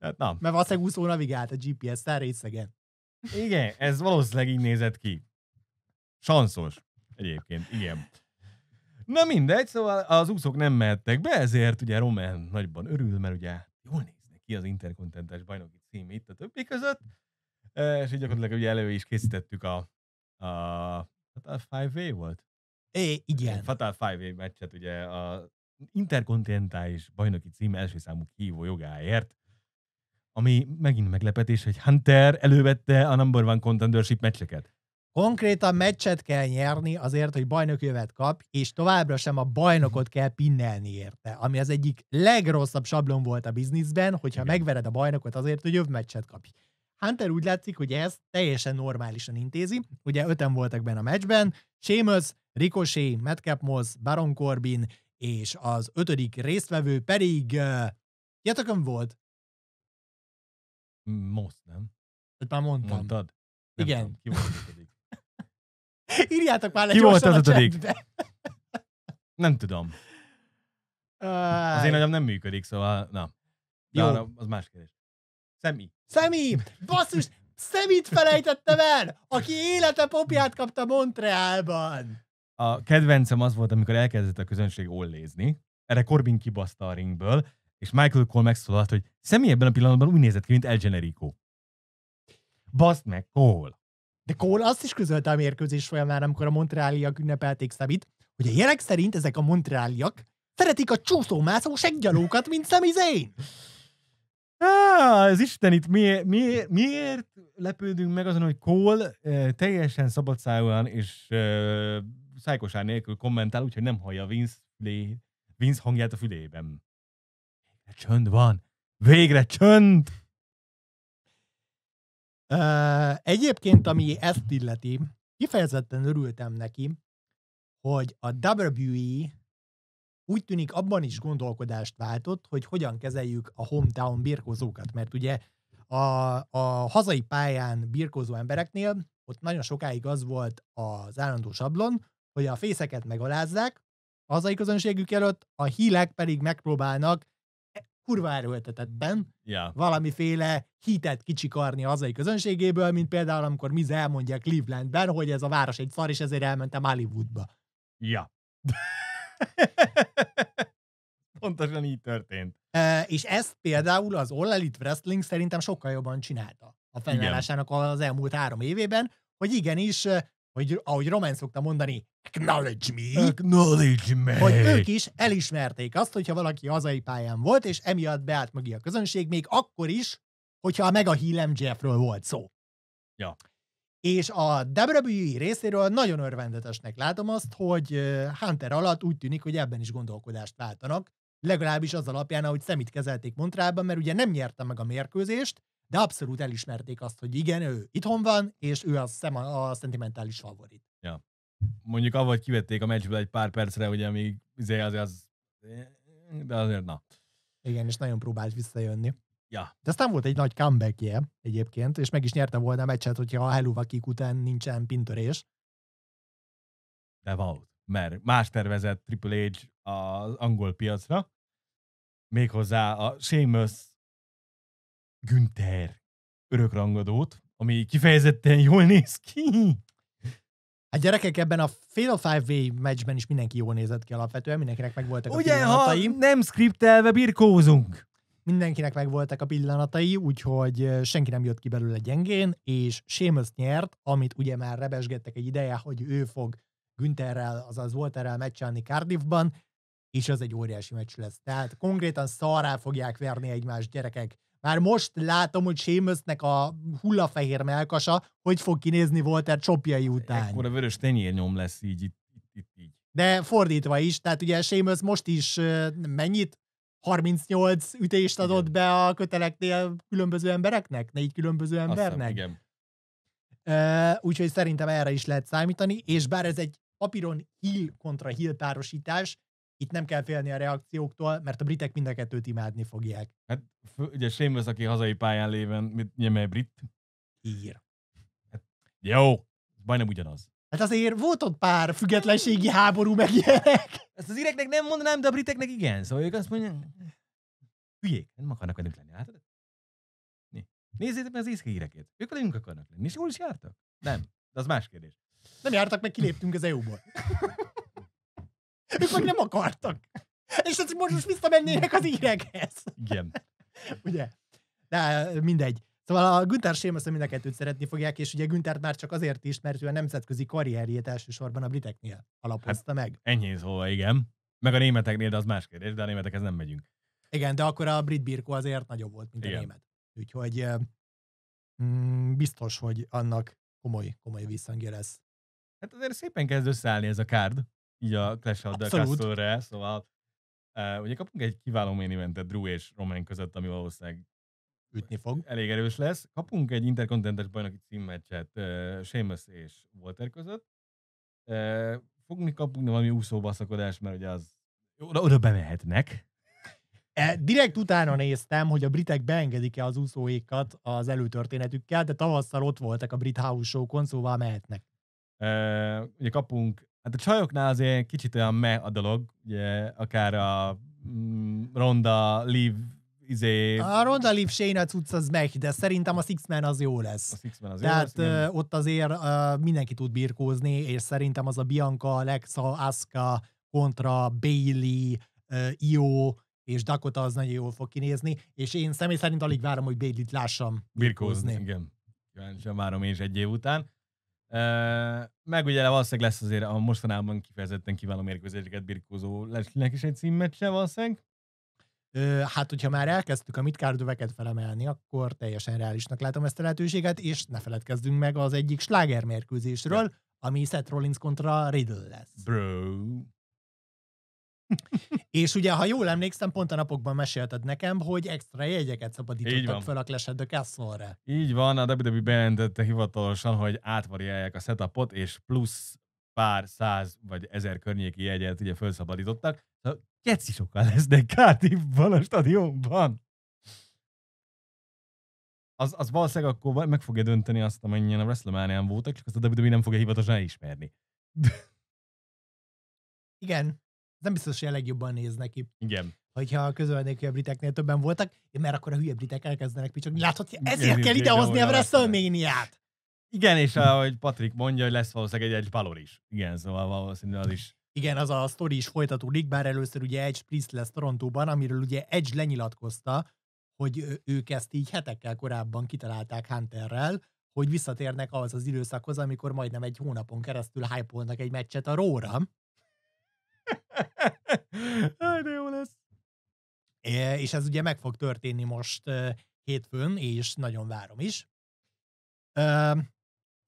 Hát na. Mert valószínűleg úszó navigált a GPS-tel részegen. Igen, ez valószínűleg így nézett ki. Sanszos. Egyébként, igen. Na mindegy, szóval az úszók nem mehettek be, ezért ugye Roman nagyban örül, mert ugye jól néznek ki az interkontinentális bajnoki cím itt a többi között, és így gyakorlatilag ugye elő is készítettük a a Fatal 5V volt? É, igen. A Fatal 5V meccset ugye a interkontinentális bajnoki cím első számú kívó jogáért, ami megint meglepetés, hogy Hunter elővette a number one contendership meccseket. Konkrétan meccset kell nyerni azért, hogy bajnokjövet kap, és továbbra sem a bajnokot kell pinnelni érte, ami az egyik legrosszabb sablon volt a bizniszben, hogyha Igen. megvered a bajnokot azért, hogy jövő meccset kapj. Hunter úgy látszik, hogy ez teljesen normálisan intézi. Ugye öten voltak benne a meccsben, Seamus, Ricochet, Madcap Moss, Baron Corbin, és az ötödik résztvevő pedig... Uh, volt? Most, nem? Hát már mondtam. Mondtad? Nem Igen. Tudom, ki volt az ötödik? [LAUGHS] Írjátok már le Ki volt az ötödik? nem tudom. Uh, az én agyam nem működik, szóval na. De Jó. Arra, az más kérdés. Szemi. Szemi! Basszus! Szemit felejtettem el, aki élete popját kapta Montrealban. A kedvencem az volt, amikor elkezdett a közönség ollézni. Erre Corbin kibaszta a ringből, és Michael Cole megszólalt, hogy Szemi ebben a pillanatban úgy nézett ki, mint El Generico. Baszd meg, Cole! De Cole azt is közölte a mérkőzés folyamán, amikor a montreáliak ünnepelték Szemit, hogy a jelek szerint ezek a montreáliak szeretik a csúszómászó seggyalókat, mint Sami Zayn. Ah, az Isten itt miért, miért, miért lepődünk meg azon, hogy Cole eh, teljesen szabadszájúan és eh, szájkosán nélkül kommentál, úgyhogy nem hallja Vince, Vince hangját a fülében. Végre csönd van! Végre csönd! Uh, egyébként, ami ezt illeti, kifejezetten örültem neki, hogy a WWE úgy tűnik abban is gondolkodást váltott, hogy hogyan kezeljük a hometown birkózókat, mert ugye a, a hazai pályán birkózó embereknél ott nagyon sokáig az volt az állandó sablon, hogy a fészeket megalázzák, a hazai közönségük előtt, a hílek pedig megpróbálnak e, kurva erőltetetben yeah. valamiféle hitet kicsikarni a hazai közönségéből, mint például amikor Miz elmondja Clevelandben, hogy ez a város egy szar, és ezért elmentem Hollywoodba. Ja. Yeah. [LAUGHS] Pontosan így történt. E, és ezt például az All Elite Wrestling szerintem sokkal jobban csinálta a fennállásának az elmúlt három évében, hogy igenis, hogy ahogy Roman szokta mondani, acknowledge me, acknowledge me, hogy ők is elismerték azt, hogyha valaki hazai pályán volt, és emiatt beállt mögé a közönség, még akkor is, hogyha meg a MJF-ről volt szó. Ja és a WWE részéről nagyon örvendetesnek látom azt, hogy Hunter alatt úgy tűnik, hogy ebben is gondolkodást váltanak, legalábbis az alapján, ahogy szemét kezelték Montrában, mert ugye nem nyerte meg a mérkőzést, de abszolút elismerték azt, hogy igen, ő itthon van, és ő a, szem, a szentimentális favorit. Ja. Mondjuk avagy kivették a meccsből egy pár percre, ugye amíg izé az, az, de azért na. Igen, és nagyon próbált visszajönni. Ja. De aztán volt egy nagy comeback egyébként, és meg is nyerte volna a meccset, hogyha a Heluvakik után nincsen pintörés. De volt, mert más tervezett Triple H az angol piacra, méghozzá a Seamus Günther örökrangadót, ami kifejezetten jól néz ki. Hát gyerekek, ebben a Fatal Five Way meccsben is mindenki jól nézett ki alapvetően, mindenkinek meg voltak Ugye, a ha nem skriptelve birkózunk. Mindenkinek megvoltak a pillanatai, úgyhogy senki nem jött ki belőle gyengén, és Seamus nyert, amit ugye már rebesgettek egy ideje, hogy ő fog Güntherrel, azaz Walterrel meccselni Cardiffban, és az egy óriási meccs lesz. Tehát konkrétan szarrá fogják verni egymást gyerekek. Már most látom, hogy Seamusnek a hullafehér melkasa, hogy fog kinézni Walter csopjai után. Ekkor a vörös tenyérnyom lesz így, itt, itt, így. De fordítva is, tehát ugye Seamus most is mennyit? 38 ütést adott igen. be a köteleknél különböző embereknek? Négy különböző embernek? Aztán, igen. úgyhogy szerintem erre is lehet számítani, és bár ez egy papíron hill kontra hill párosítás, itt nem kell félni a reakcióktól, mert a britek mind a kettőt imádni fogják. Hát ugye Seamus, aki hazai pályán léven, mit nyeme brit? Ír. Hát, jó, majdnem ugyanaz. Hát azért volt ott pár függetlenségi háború, meg ilyenek. Ezt az ireknek nem mondanám, de a briteknek igen. Szóval ők azt mondják, hülyék, nem akarnak velünk lenni. Hát, nézzétek meg az észki híreket. Ők velünk akarnak lenni, és jól is jártak. Nem, de az más kérdés. Nem jártak, meg kiléptünk az EU-ból. ők meg nem akartak. És azt most visszamennének az írekhez. Igen. Ugye? De mindegy. Szóval a Günther Sémaszon mind a kettőt szeretni fogják, és ugye Günthert már csak azért is, mert ő a nemzetközi karrierjét elsősorban a briteknél alapozta hát, meg. Ennyi szóval, igen. Meg a németeknél, de az más kérdés, de a németekhez nem megyünk. Igen, de akkor a brit birkó azért nagyobb volt, mint igen. a német. Úgyhogy mm, biztos, hogy annak komoly, komoly visszhangja lesz. Hát azért szépen kezd összeállni ez a kárd, így a Clash of the Castle-re, szóval uh, ugye kapunk egy kiváló main eventet Drew és Roman között, ami valószínűleg ütni fog. Elég erős lesz. Kapunk egy interkontinentes bajnoki címmeccset uh, Seamus és Walter között. Uh, fogni kapunk valami úszóbaszakodást, mert ugye az oda, oda bemehetnek. E, direkt utána néztem, hogy a britek beengedik-e az úszóékat az előtörténetükkel, de tavasszal ott voltak a brit house show szóval mehetnek. E, ugye kapunk, hát a csajoknál azért kicsit olyan me a dolog, ugye akár a mm, Ronda, Liv, izé... A Ronda Leaf Shane cucc az meg, de szerintem a Six-Man az jó lesz. A Six-Man az Tehát jó lesz, ott azért uh, mindenki tud birkózni, és szerintem az a Bianca, Alexa, Asuka kontra Bailey, uh, Io és Dakota az nagyon jól fog kinézni, és én személy szerint alig várom, hogy Bailey-t lássam birkózni. birkózni. Igen, kíváncsian várom én is egy év után. Uh, meg ugye valószínűleg lesz azért a mostanában kifejezetten kiváló mérkőzéseket birkózó lesznek is egy címmecse valószínűleg hát, hogyha már elkezdtük a mitkárdöveket felemelni, akkor teljesen reálisnak látom ezt a lehetőséget, és ne feledkezzünk meg az egyik slágermérkőzésről, ami Seth Rollins kontra Riddle lesz. Bro. [LAUGHS] és ugye, ha jól emlékszem, pont a napokban mesélted nekem, hogy extra jegyeket szabadítottak fel a Clash of the Így van, a WWE bejelentette hivatalosan, hogy átvariálják a setupot, és plusz pár száz vagy ezer környéki jegyet ugye felszabadítottak. Szóval keci sokkal lesznek Cardiffban a stadionban. Az, az valószínűleg akkor meg fogja dönteni azt, amennyien a wrestlemania voltak, csak azt a WWE nem fogja hivatalosan ismerni. Igen. Nem biztos, hogy a legjobban néz neki. Igen hogyha közölnék, hogy a briteknél többen voltak, mert akkor a hülye britek elkezdenek picsogni. Látod, ezért Igen, kell idehozni a wrestlemania igen, és ahogy Patrik mondja, hogy lesz valószínűleg egy egy palor is. Igen, szóval valószínűleg az is. Igen, az a sztori is folytatódik, bár először ugye Edge Priest lesz Torontóban, amiről ugye Edge lenyilatkozta, hogy ők ezt így hetekkel korábban kitalálták Hunterrel, hogy visszatérnek ahhoz az időszakhoz, amikor majdnem egy hónapon keresztül hype egy meccset a róra. [LAUGHS] de jó lesz. É, és ez ugye meg fog történni most hétfőn, és nagyon várom is.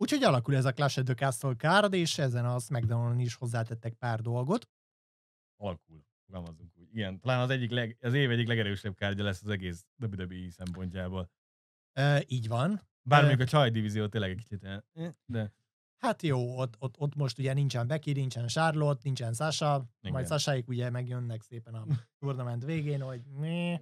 Úgyhogy alakul ez a Clash of the Castle card, és ezen az McDonald's is hozzátettek pár dolgot. Alakul, fogalmazunk úgy. Igen, talán az, egyik leg, az év egyik legerősebb kártya lesz az egész WWE szempontjából. E, így van. Bármilyen a csaj divízió tényleg egy kicsit, eh, eh, de... Hát jó, ott, ott, ott most ugye nincsen Becky, nincsen Charlotte, nincsen Sasha, Igen. majd Sasaik ugye megjönnek szépen a [LAUGHS] tournament végén, hogy né.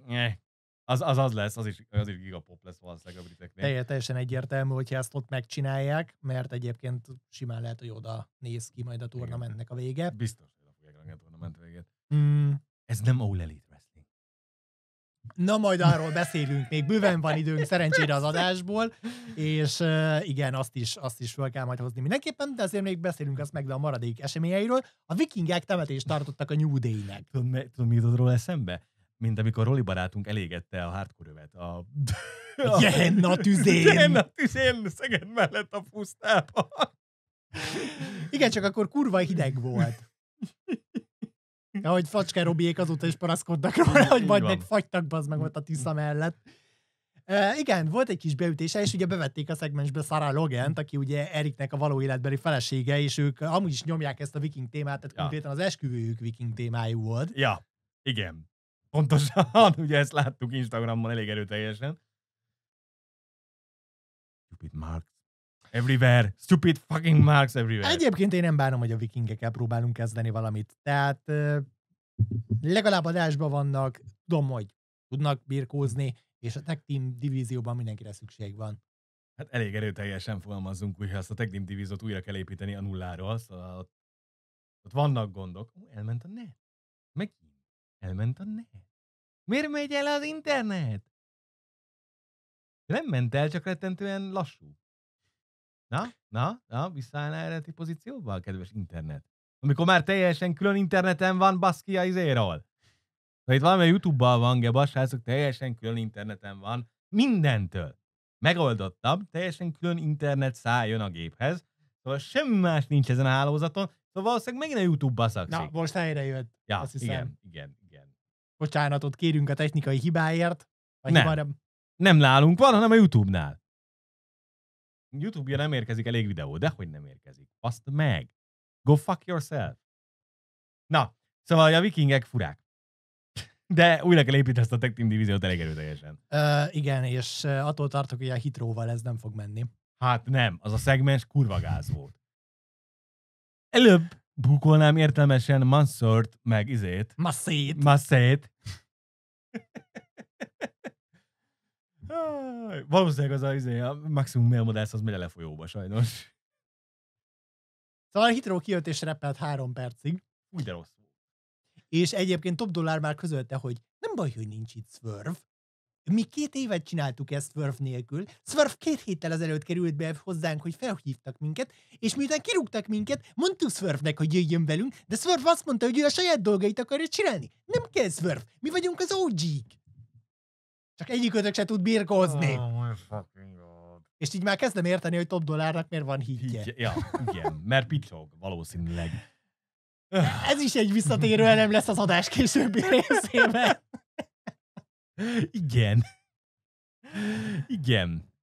Az, az, az lesz, az is, az is gigapop lesz valószínűleg a briteknél. Teljesen, teljesen egyértelmű, hogyha ezt ott megcsinálják, mert egyébként simán lehet, hogy oda néz ki majd a tornamentnek a vége. Biztos, hogy oda fogják a tornament végét. Mm. Ez nem All Elite Wrestling. Na majd arról beszélünk, még bőven van időnk szerencsére az adásból, és uh, igen, azt is, azt is fel kell majd hozni mindenképpen, de azért még beszélünk azt meg de a maradék eseményeiről. A vikingek temetést tartottak a New Day-nek. Tudom, mi jutott róla eszembe? mint amikor Roli barátunk elégette a hardcore övet. A... a tüzén! a tüzén Szeged mellett a pusztába. Igen, csak akkor kurva hideg volt. Ahogy Facske Robiék azóta is paraszkodnak róla, hogy majd meg fagytak bazd meg ott a Tisza mellett. E, igen, volt egy kis beütése, és ugye bevették a szegmensbe Sarah logan aki ugye Eriknek a való életbeli felesége, és ők amúgy is nyomják ezt a viking témát, tehát ja. konkrétan az esküvőjük viking témájú volt. Ja, igen. Pontosan, [LAUGHS] ugye ezt láttuk Instagramon elég erőteljesen. Stupid Marks. Everywhere. Stupid fucking Marks everywhere. Egyébként én nem bánom, hogy a vikingekkel próbálunk kezdeni valamit. Tehát legalább adásban vannak, tudom, hogy tudnak birkózni, és a tech team divízióban mindenkire szükség van. Hát elég erőteljesen fogalmazzunk, ha ezt a tech team divíziót újra kell építeni a nulláról, szóval ott, ott vannak gondok. Ó, elment a net. Meg Elment a net. Miért megy el az internet? Nem ment el, csak rettentően lassú. Na, na, na, a eredeti pozícióba, kedves internet? Amikor már teljesen külön interneten van, baszki a izéről. Na itt valami youtube ban van, gebas, srácok, teljesen külön interneten van. Mindentől. Megoldottabb, teljesen külön internet szálljon a géphez. Szóval semmi más nincs ezen a hálózaton, szóval valószínűleg megint a YouTube baszakszik. Na, most helyre jött. Ja, azt igen, igen, bocsánatot kérünk a technikai hibáért. Vagy nem. Hibára... nem nálunk van, hanem a YouTube-nál. YouTube-ja nem érkezik elég videó, de hogy nem érkezik. Azt meg. Go fuck yourself. Na, szóval a vikingek furák. De újra kell építeni ezt a Tech Team divíziót elég erőteljesen. igen, és attól tartok, hogy a hitróval ez nem fog menni. Hát nem, az a szegmens kurva gáz volt. Előbb bukolnám értelmesen Mansort, meg izét. Masszét. Masszét. Valószínűleg az a, izé, a maximum mélmodász az megy a lefolyóba sajnos. Szóval a hitró kijött és repelt három percig. Úgy de rossz. És egyébként Top Dollár már közölte, hogy nem baj, hogy nincs itt Swerve, mi két évet csináltuk ezt Swerve nélkül. Swerve két héttel ezelőtt került be hozzánk, hogy felhívtak minket, és miután kirúgtak minket, mondtuk Swerve-nek, hogy jöjjön velünk, de Swerve azt mondta, hogy ő a saját dolgait akarja csinálni. Nem kell Swerve, mi vagyunk az OG-k. Csak egyikötök se tud birkózni. Oh my fucking god. És így már kezdem érteni, hogy top dollárnak miért van higgye. higgye. Ja, igen, mert picog valószínűleg. Ez is egy visszatérő elem lesz az adás későbbi [LAUGHS] részében. Igen. Igen.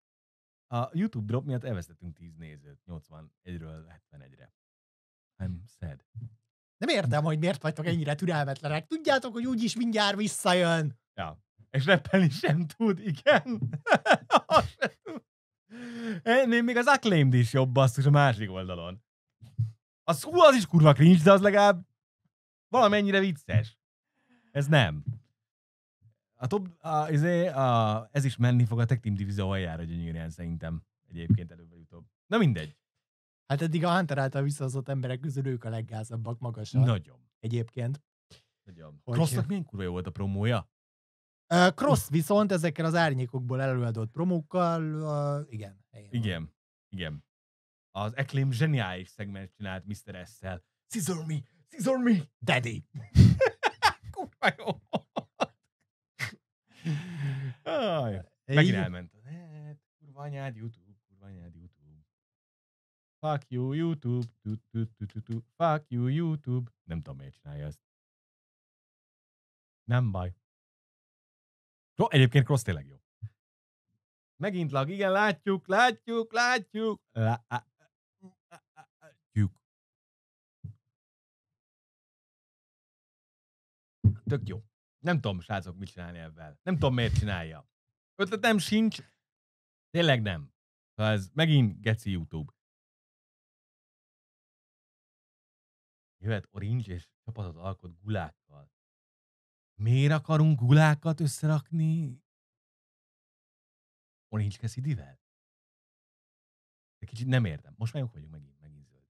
A YouTube drop miatt elvesztettünk 10 nézőt, 81-ről 71-re. I'm sad. Nem értem, hogy miért vagytok ennyire türelmetlenek. Tudjátok, hogy úgyis mindjárt visszajön. Ja. És repelni sem tud, igen. [LAUGHS] Ennél még az Acclaimed is jobb basszus a másik oldalon. Az, hú, az is kurva cringe, de az legalább valamennyire vicces. Ez nem. A top, a, izé, a, ez is menni fog a Tech Team Divizió aljára gyönyörűen szerintem egyébként előbb vagy utóbb. Na mindegy. Hát eddig a Hunter által visszahozott emberek közül ők a leggázabbak magasan. Nagyon. Egyébként. Nagyon. Hogy... Crossnak milyen kurva jó volt a promója? Uh, Cross viszont ezekkel az árnyékokból előadott promókkal, uh, igen. Igen, van. igen. Az Acclaim zseniális szegment csinált Mr. S-szel. Scissor me, scissor me, daddy. [LAUGHS] kurva jó. Aj, megint elment. Hát, kurva anyád, YouTube, kurva anyád, YouTube. Fuck you, YouTube. Tu, tu, tu, Fuck you, YouTube. Nem tudom, miért csinálja ezt. Nem baj. Egyébként Cross tényleg jó. Megint lag, igen, látjuk, látjuk, látjuk. Látjuk. Tök jó. Nem tudom, srácok, mit csinálni ebben. Nem tudom, miért csinálja. Ötletem sincs, tényleg nem. Szóval ez megint geci YouTube. Jöhet Orange és csapatot alkot gulákkal. Miért akarunk gulákat összerakni? Orange Cassidy-vel? De kicsit nem értem. Most már jók vagyunk megint, megint zöld.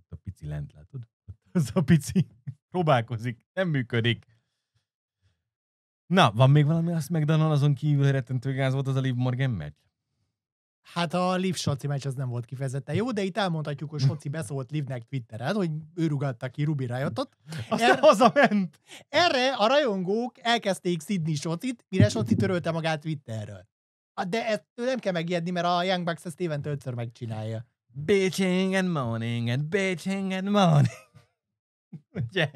Ott, a pici lent, látod? Ott az a pici próbálkozik, nem működik. Na, van még valami azt McDonald azon kívül rettentő gáz volt az a Liv Morgan meccs? Hát a Liv Soci meccs az nem volt kifejezetten jó, de itt elmondhatjuk, hogy Soci beszólt Livnek Twitteren, hogy ő rugatta ki Rubi Riotot. [LAUGHS] Aztán erre, hazament. Erre a rajongók elkezdték szidni Socit, mire Soci törölte magát Twitterről. Hát de ettől nem kell megijedni, mert a Young Bucks ezt évente ötször megcsinálja. Bitching and moaning and bitching and moaning. [LAUGHS] Ugye?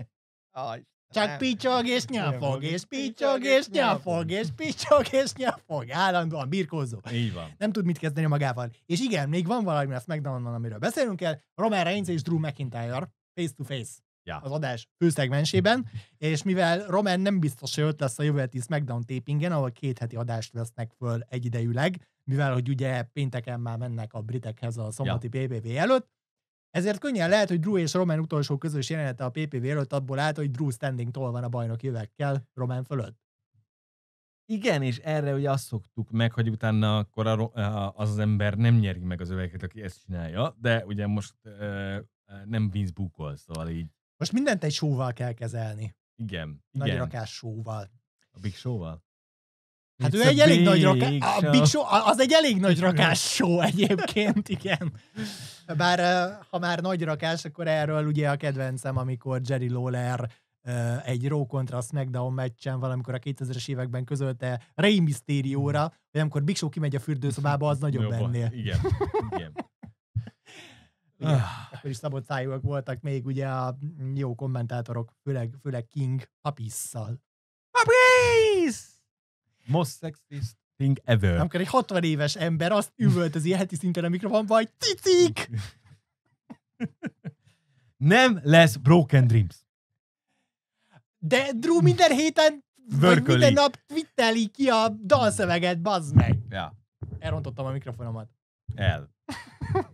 Aj, csak picsog és nyafog, és picsog és nyafog, és picsog és nyafog. Állandóan birkózó. Így van. Nem tud mit kezdeni magával. És igen, még van valami ezt McDonaldon, amiről beszélünk kell. Roman Reigns és Drew McIntyre face to face. Ja. az adás főszegmensében, és mivel Roman nem biztos, hogy ott lesz a jövő heti SmackDown tapingen, ahol két heti adást vesznek föl egyidejűleg, mivel hogy ugye pénteken már mennek a britekhez a szombati ja. BBB előtt, ezért könnyen lehet, hogy Drew és Roman utolsó közös jelenete a PPV előtt abból állt, hogy Drew standing tol van a bajnok jövekkel Roman fölött. Igen, és erre ugye azt szoktuk meg, hogy utána akkor a, az az ember nem nyeri meg az öveket, aki ezt csinálja, de ugye most e, nem Vince Bukol, szóval így. Most mindent egy sóval kell kezelni. Igen. Nagy igen. rakás sóval. A Big Show-val? Hát ő egy elég nagy rakás, a Big Show, az egy elég nagy rakás show egyébként, igen. Bár ha már nagy rakás, akkor erről ugye a kedvencem, amikor Jerry Lawler egy Raw kontra SmackDown meccsen valamikor a 2000-es években közölte Rey Mysterio-ra, vagy hmm. amikor Big Show kimegy a fürdőszobába, az nagyobb Jobban. ennél. Igen, igen. [LAUGHS] ugye, ah. akkor is szabott szájúak voltak még ugye a jó kommentátorok, főleg, főleg King Papisszal. Papisz! most sexist thing ever. Amikor egy 60 éves ember azt üvölt, az heti szinten a mikrofon, vagy cicik! [LAUGHS] Nem lesz Broken Dreams. De Drew minden héten, vagy minden nap twitteli ki a dalszöveget, bazd meg. Ja. Elrontottam a mikrofonomat. El. [LAUGHS]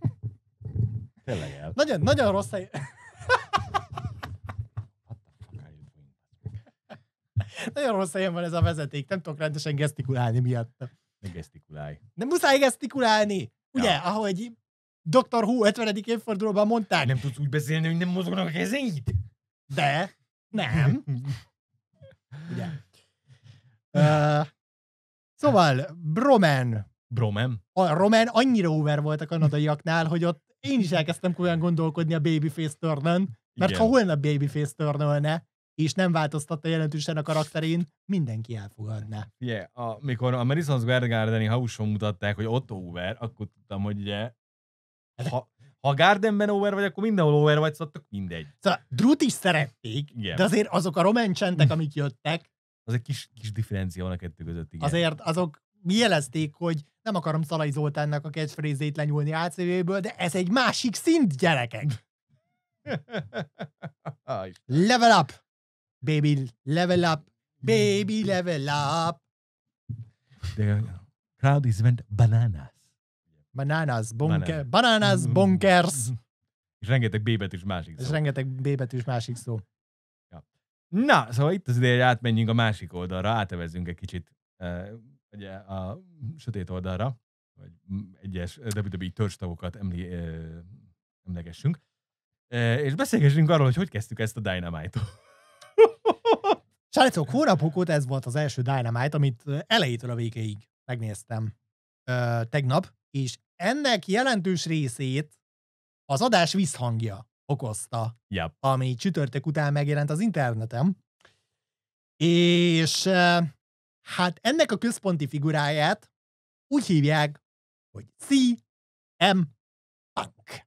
Tényleg el. Nagyon, nagyon rossz [LAUGHS] Nagyon rossz helyen van ez a vezeték, nem tudok rendesen gesztikulálni miatt. Ne gesztikulálj. Nem muszáj gesztikulálni! Ugye, ja. ahogy Dr. Hu 50. évfordulóban mondták. Nem tudsz úgy beszélni, hogy nem mozognak a kezeid? De, nem. [LAUGHS] Ugye. Uh, szóval, Bromen. Bromen? A Roman annyira over volt a kanadaiaknál, hogy ott én is elkezdtem olyan gondolkodni a Babyface törnön, mert Igen. ha holnap Babyface törnölne, és nem változtatta jelentősen a karakterén, mindenki elfogadná. Ugye, yeah, amikor a Madison Square Garden-i mutatták, hogy Otto Uber, akkor tudtam, hogy ugye, ha, ha Gardenben over vagy, akkor mindenhol over vagy, szóval mindegy. Szóval Drut is szerették, igen. de azért azok a román amik jöttek. Az egy kis, kis differencia van a kettő között, igen. Azért azok mi jelezték, hogy nem akarom Szalai Zoltánnak a catchphrase-ét lenyúlni ACV-ből, de ez egy másik szint, gyerekek! [LAUGHS] Level up! Baby level up, baby mm. level up. The crowd is went bananas. Bananas, bunker, bananas, bananas mm. bunkers. [LAUGHS] És rengeteg bébet is másik szó. És rengeteg bébet is másik szó. Ja. Na, szóval itt az ideje, hogy átmenjünk a másik oldalra, átevezzünk egy kicsit uh, ugye, a sötét oldalra, vagy egyes WWE törzstavokat emli, uh, emlegessünk. Uh, és beszélgessünk arról, hogy hogy kezdtük ezt a Dynamite-ot. Srácok, hónapok óta ez volt az első Dynamite, amit elejétől a végéig megnéztem ö, tegnap, és ennek jelentős részét az adás visszhangja okozta, yep. ami csütörtök után megjelent az internetem. És ö, hát ennek a központi figuráját úgy hívják, hogy CM Punk.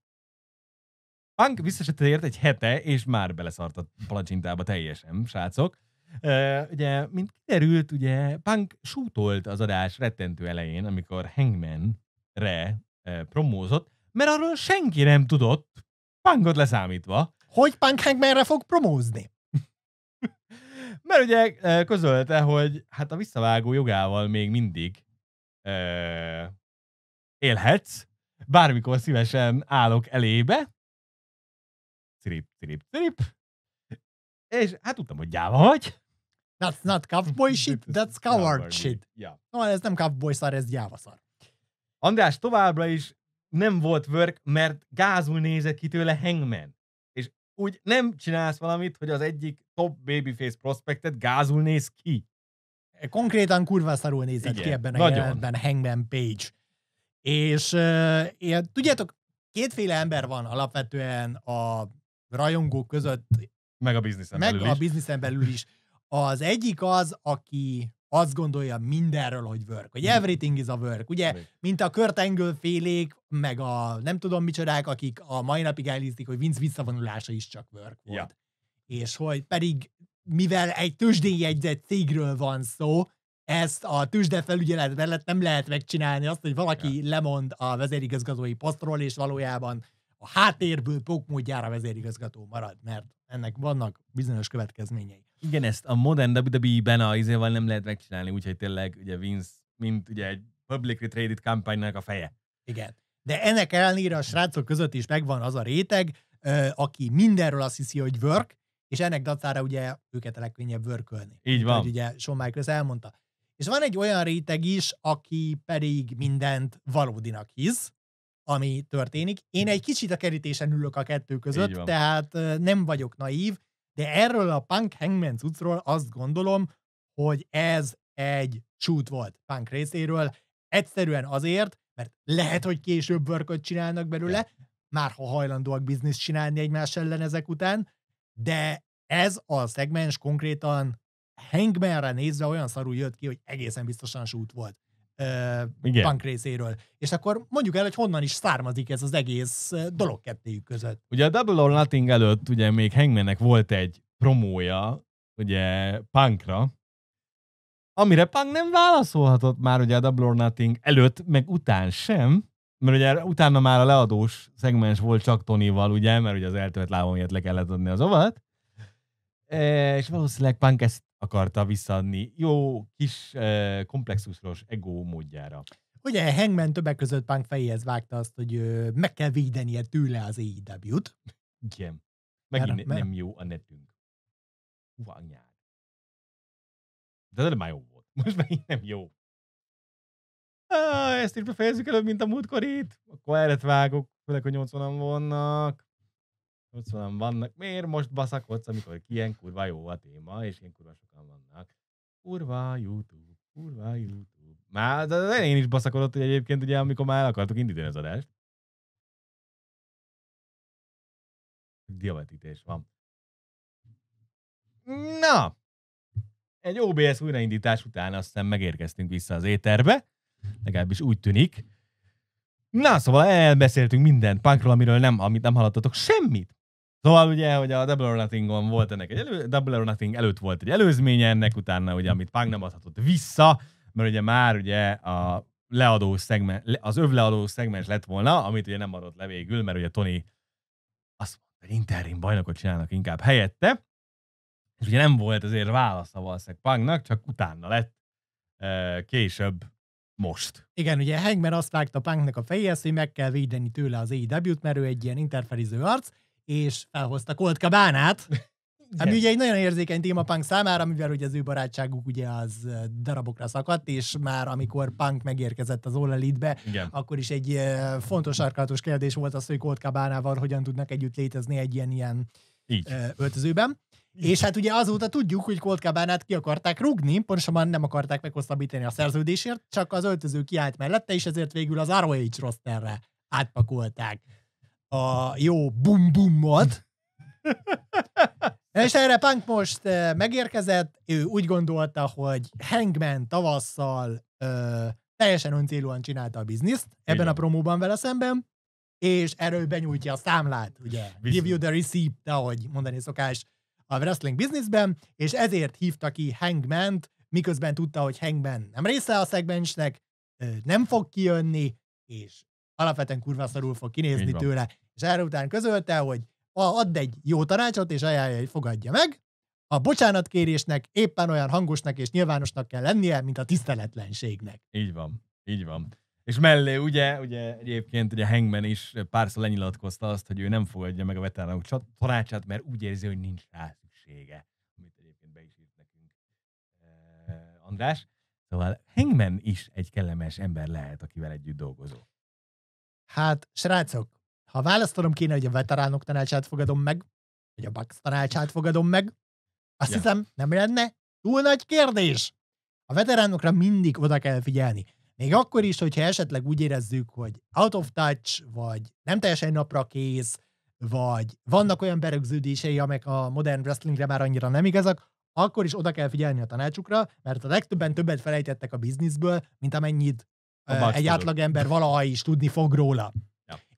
Punk visszasetért egy hete, és már beleszartott a palacsintába teljesen, srácok. Uh, ugye, mint kiderült, ugye Punk sútolt az adás rettentő elején, amikor Hangman-re uh, promózott, mert arról senki nem tudott, Punkot leszámítva. Hogy Punk Hangmanre fog promózni? [LAUGHS] mert ugye uh, közölte, hogy hát a visszavágó jogával még mindig uh, élhetsz, bármikor szívesen állok elébe. trip trip trip És hát tudtam, hogy gyáva vagy. That's not cowboy [LAUGHS] shit, that's coward shit. Yeah. No, ez nem cowboy szar, ez gyáva szar. András továbbra is nem volt work, mert gázul nézett ki tőle hangman. És úgy nem csinálsz valamit, hogy az egyik top babyface prospektet gázul néz ki. E, konkrétan kurva szarul nézett Igen, ki ebben nagyon. a jelenetben Hangman Page. És e, e, tudjátok, kétféle ember van alapvetően a rajongók között. Meg a bizniszen meg belül a bizniszen belül is [LAUGHS] Az egyik az, aki azt gondolja mindenről, hogy work, hogy mhm. everything is a work, ugye, mint a Kurt Angle félék, meg a nem tudom micsodák, akik a mai napig elhíztik, hogy Vince visszavonulása is csak work volt. Ja. És hogy pedig, mivel egy tőzsdéjegyzett cégről van szó, ezt a tőzsdefelügyelet mellett nem lehet megcsinálni azt, hogy valaki ja. lemond a vezérigazgatói posztról, és valójában a háttérből pókmódjára vezérigazgató marad, mert ennek vannak bizonyos következményei igen, ezt a modern WWE-ben az izéval nem lehet megcsinálni, úgyhogy tényleg ugye Vince, mint ugye egy publicly traded kampánynak a feje. Igen. De ennek ellenére a srácok között is megvan az a réteg, aki mindenről azt hiszi, hogy work, és ennek dacára ugye őket a legkönnyebb vörkölni. Így van. Hogy ugye Shawn Michaels elmondta. És van egy olyan réteg is, aki pedig mindent valódinak hisz, ami történik. Én egy kicsit a kerítésen ülök a kettő között, tehát nem vagyok naív, de erről a Punk Hangman cuccról azt gondolom, hogy ez egy csút volt Punk részéről, egyszerűen azért, mert lehet, hogy később vörköt csinálnak belőle, már ha hajlandóak biznisz csinálni egymás ellen ezek után, de ez a szegmens konkrétan Hangmanre nézve olyan szarú jött ki, hogy egészen biztosan sút volt. Igen. punk részéről. És akkor mondjuk el, hogy honnan is származik ez az egész dolog kettőjük között. Ugye a Double or Nothing előtt ugye még Hangmannek volt egy promója, ugye punkra, amire punk nem válaszolhatott már ugye a Double or Nothing előtt, meg után sem, mert ugye utána már a leadós szegmens volt csak Tonyval, ugye, mert ugye az eltövet lábam miatt le kellett adni az ovat, e, és valószínűleg Punk ezt akarta visszaadni jó kis komplexusos ego módjára. Ugye Hangman többek között Punk fejéhez vágta azt, hogy ö, meg kell védenie tőle az AEW-t. Igen. Megint mert, mert... nem jó a netünk. Húha, anyád. De nem már jó volt. [LAUGHS] Most megint nem jó. Ah, ezt is befejezzük előbb, mint a múltkor itt. Akkor elet vágok, főleg, hogy 80-an vannak. Ott mondom, vannak, miért most baszakodsz, amikor ilyen kurva jó a téma, és ilyen kurva sokan vannak. Kurva YouTube, kurva YouTube. Már de, de én is baszakodott, hogy egyébként ugye, amikor már el akartuk indítani az adást. Diabetítés van. Na! Egy OBS újraindítás után azt hiszem megérkeztünk vissza az éterbe. Legalábbis úgy tűnik. Na, szóval elbeszéltünk mindent punkról, amiről nem, amit nem hallottatok semmit. Szóval ugye, hogy a Double or Nothingon volt ennek egy elő, Double or Nothing előtt volt egy előzménye ennek, utána ugye, amit Punk nem adhatott vissza, mert ugye már ugye a leadó szegmen, az övleadó szegmens lett volna, amit ugye nem adott le végül, mert ugye Tony azt mondta, hogy interim bajnokot csinálnak inkább helyette, és ugye nem volt azért válasz a valószínűleg Punknak, csak utána lett később most. Igen, ugye Hangman azt vágta Punknak a fejéhez, hogy meg kell védeni tőle az AEW-t, mert ő egy ilyen interferiző arc, és felhoztak Old Cabánát, ami ugye egy nagyon érzékeny téma Punk számára, mivel ugye az ő barátságuk ugye az darabokra szakadt, és már amikor Punk megérkezett az All Elite-be, Igen. akkor is egy fontos arkálatos kérdés volt az, hogy Colt Cabanával hogyan tudnak együtt létezni egy ilyen-ilyen öltözőben. És hát ugye azóta tudjuk, hogy Colt Cabanát ki akarták rugni, pontosabban nem akarták meghosszabbítani a szerződésért, csak az öltöző kiállt mellette, és ezért végül az ROH rosterre átpakolták a jó bum-bumot. [LAUGHS] És erre Punk most eh, megérkezett, ő úgy gondolta, hogy Hangman tavasszal ö, teljesen öncélúan csinálta a bizniszt ebben Igen. a promóban vele szemben, és erről benyújtja a számlát, ugye, Viszont. give you the receipt, ahogy mondani szokás a wrestling bizniszben, és ezért hívta ki Hangman-t, miközben tudta, hogy Hangman nem része a szegmensnek, nem fog kijönni, és alapvetően kurva szarul fog kinézni tőle és erre után közölte, hogy add egy jó tanácsot, és ajánlja, hogy fogadja meg. A bocsánatkérésnek éppen olyan hangosnak és nyilvánosnak kell lennie, mint a tiszteletlenségnek. Így van, így van. És mellé ugye, ugye egyébként ugye Hengmen is párszor lenyilatkozta azt, hogy ő nem fogadja meg a veteránok tanácsát, mert úgy érzi, hogy nincs rá szüksége. Amit egyébként be is írt nekünk eh, András. Szóval Hengmen is egy kellemes ember lehet, akivel együtt dolgozó. Hát, srácok, ha választanom kéne, hogy a veteránok tanácsát fogadom meg, vagy a Bucks tanácsát fogadom meg, azt ja. hiszem, nem lenne túl nagy kérdés. A veteránokra mindig oda kell figyelni. Még akkor is, hogyha esetleg úgy érezzük, hogy out of touch, vagy nem teljesen napra kész, vagy vannak olyan berögződései, amelyek a modern wrestlingre már annyira nem igazak, akkor is oda kell figyelni a tanácsukra, mert a legtöbben többet felejtettek a bizniszből, mint amennyit a egy átlagember valaha is tudni fog róla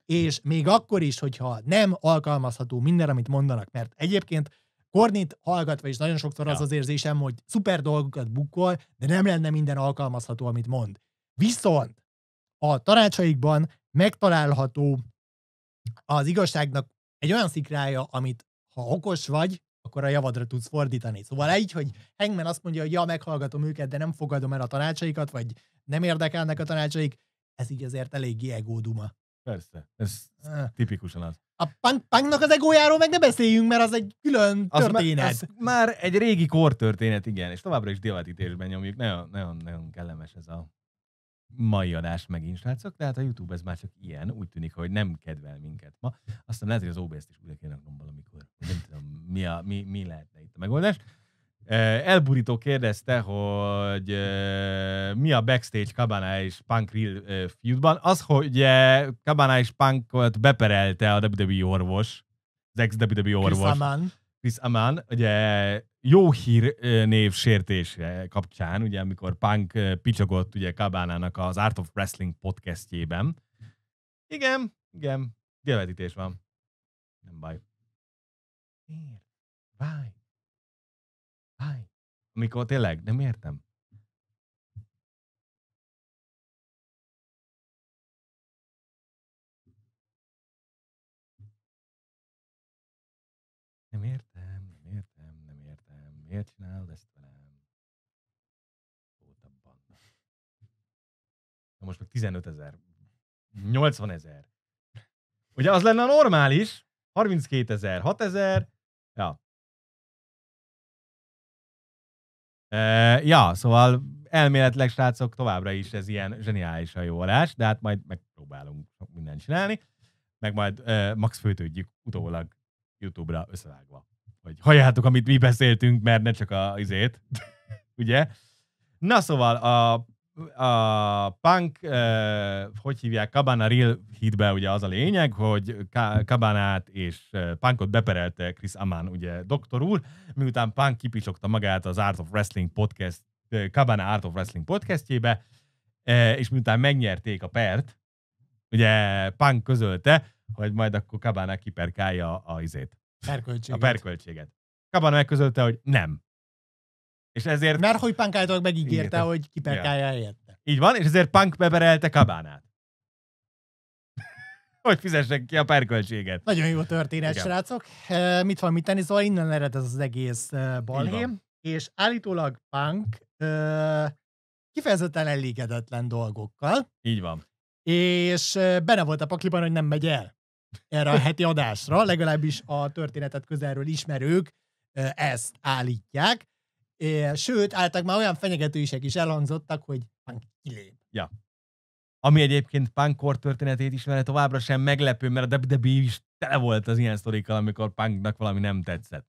és még akkor is, hogyha nem alkalmazható minden, amit mondanak, mert egyébként Kornit hallgatva is nagyon sokszor ja. az az érzésem, hogy szuper dolgokat bukkol, de nem lenne minden alkalmazható, amit mond. Viszont a tanácsaikban megtalálható az igazságnak egy olyan szikrája, amit ha okos vagy, akkor a javadra tudsz fordítani. Szóval így, hogy Hangman azt mondja, hogy ja, meghallgatom őket, de nem fogadom el a tanácsaikat, vagy nem érdekelnek a tanácsaik, ez így azért eléggé egóduma. Persze, ez tipikusan az. A punk, punknak az egójáról meg ne beszéljünk, mert az egy külön az történet. Már, az már egy régi kor történet, igen, és továbbra is divatítésben nyomjuk. Nagyon, nagyon, nagyon kellemes ez a mai adás megint, srácok, tehát a YouTube ez már csak ilyen, úgy tűnik, hogy nem kedvel minket ma. Aztán lehet, hogy az OBS-t is újra kéne valamikor. Nem tudom, mi, a, mi, mi lehetne itt a megoldás. Elburító kérdezte, hogy mi a backstage Cabana és Punk Real feudban. Az, hogy Cabana és Punkot beperelte a WWE orvos, az ex-WWE orvos. Chris Aman. Chris Aman, ugye jó hír név sértése kapcsán, ugye amikor Punk picsogott ugye Cabánának az Art of Wrestling podcastjében. Igen, igen, gyelvetítés van. Nem baj. Miért? Bye. Fáj. Amikor tényleg nem értem. Nem értem, nem értem, nem értem. Miért csinálod ezt velem? Volt a Na most meg 15 ezer. 80 ezer. Ugye az lenne a normális. 32 ezer, 6 ezer. Ja. Uh, ja, szóval elméletileg srácok továbbra is ez ilyen a jó alás, de hát majd megpróbálunk mindent csinálni, meg majd uh, max főtődjük utólag YouTube-ra összevágva. Hogy halljátok, amit mi beszéltünk, mert ne csak a izét, [LAUGHS] ugye? Na szóval a a punk, eh, hogy hívják, Cabana Real hitbe ugye az a lényeg, hogy Cabanát és punkot beperelte Chris Aman, ugye doktor úr, miután punk kipicsogta magát az Art of Wrestling podcast, Cabana Art of Wrestling podcastjébe, eh, és miután megnyerték a pert, ugye punk közölte, hogy majd akkor Cabana kiperkálja a, a izét. Perköltséget. A perköltséget. Cabana megközölte, hogy nem, és ezért... Mert hogy Punk által megígérte, Igen. hogy kiperkálja ja. helyette. Így van, és ezért Punk beberelte Kabánát. [LAUGHS] hogy fizessen ki a perköltséget. Nagyon jó történet, Igen. srácok. E, mit van mit tenni, szóval innen ered ez az egész e, balhém. És állítólag Punk e, kifejezetten elégedetlen dolgokkal. Így van. És benne volt a pakliban, hogy nem megy el erre a heti adásra, legalábbis a történetet közelről ismerők ezt állítják. É, sőt, álltak már olyan fenyegetőisek is elhangzottak, hogy punk kilép. Ja. Ami egyébként punk kor történetét ismerne továbbra sem meglepő, mert a WWE is tele volt az ilyen sztorikkal, amikor punknak valami nem tetszett.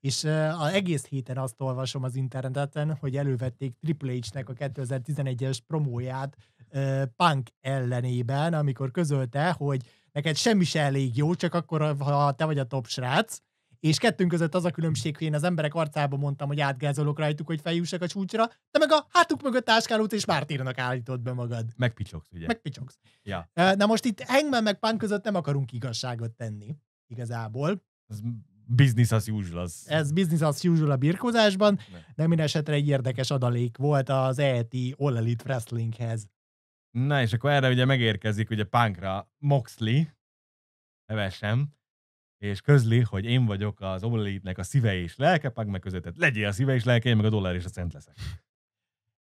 És uh, az egész héten azt olvasom az interneten, hogy elővették Triple H-nek a 2011-es promóját uh, Punk ellenében, amikor közölte, hogy neked semmi se elég jó, csak akkor, ha te vagy a top srác, és kettőnk között az a különbség, hogy én az emberek arcába mondtam, hogy átgázolok rajtuk, hogy feljussak a csúcsra, de meg a hátuk mögött táskálót és mártírnak állított be magad. Megpicsogsz, ugye? Megpicsogsz. Ja. Na most itt Hangman meg Punk között nem akarunk igazságot tenni, igazából. Ez business as usual. Az. Ez business as usual a birkózásban, de minden esetre egy érdekes adalék volt az EET All Elite Wrestlinghez. Na és akkor erre ugye megérkezik ugye Punkra Moxley, nevesem, és közli, hogy én vagyok az Omelitnek a szíve és lelke, Pag meg között, legyél a szíve és lelke, én meg a dollár és a cent leszek.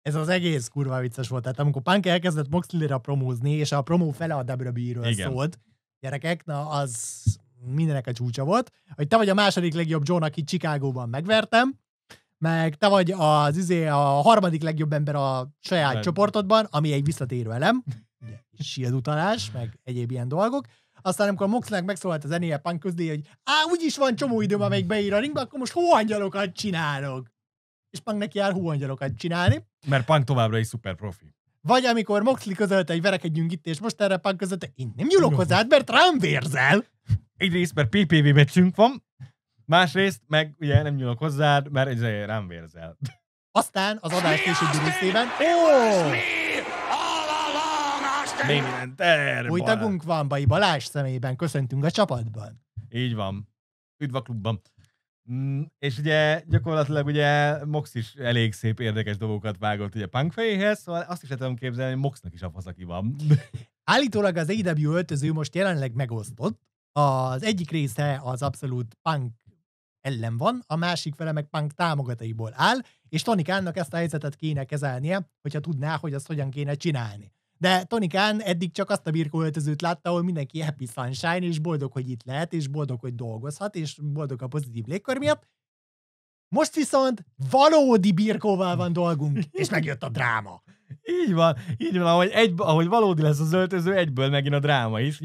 Ez az egész kurva vicces volt. Tehát amikor Punk elkezdett Moxley-ra promózni, és a promó fele a WWE-ről szólt, gyerekek, na az mindenek a csúcsa volt, hogy te vagy a második legjobb John, akit Chicagóban megvertem, meg te vagy az izé, a harmadik legjobb ember a saját De... csoportodban, ami egy visszatérő elem, shield utalás, meg egyéb ilyen dolgok, aztán amikor a megszólalt az zenéje punk közé, hogy á, úgyis van csomó időm, amelyik beír a ringbe, akkor most hóangyalokat csinálok. És Punk neki jár hóangyalokat csinálni. Mert Punk továbbra is szuper profi. Vagy amikor Moxley közölte, hogy verekedjünk itt, és most erre Punk közölte, én nem nyúlok hozzád, mert rám vérzel. Egyrészt, mert PPV meccsünk van, másrészt meg ugye nem nyúlok hozzád, mert izé, rám vérzel. Aztán az adás későbbi részében... Oh! még [LAUGHS] mindent. Erre Új tagunk van, Bai Balázs szemében. Köszöntünk a csapatban. Így van. Üdv a klubban. Mm, és ugye gyakorlatilag ugye Mox is elég szép érdekes dolgokat vágott ugye fejéhez, szóval azt is le tudom képzelni, hogy Moxnak is a faszaki van. [LAUGHS] Állítólag az AW öltöző most jelenleg megosztott. Az egyik része az abszolút punk ellen van, a másik fele meg punk támogataiból áll, és Tony Kánnak ezt a helyzetet kéne kezelnie, hogyha tudná, hogy azt hogyan kéne csinálni de Khan eddig csak azt a birkóöltözőt látta, ahol mindenki happy sunshine, és boldog, hogy itt lehet, és boldog, hogy dolgozhat, és boldog a pozitív légkör miatt. Most viszont valódi birkóval van dolgunk, [LAUGHS] és megjött a dráma. Így van, így van, ahogy, egy, ahogy valódi lesz az öltöző, egyből megint a dráma is.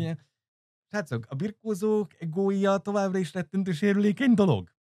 Srácok, a birkózók egója továbbra is rettentő sérülékeny dolog.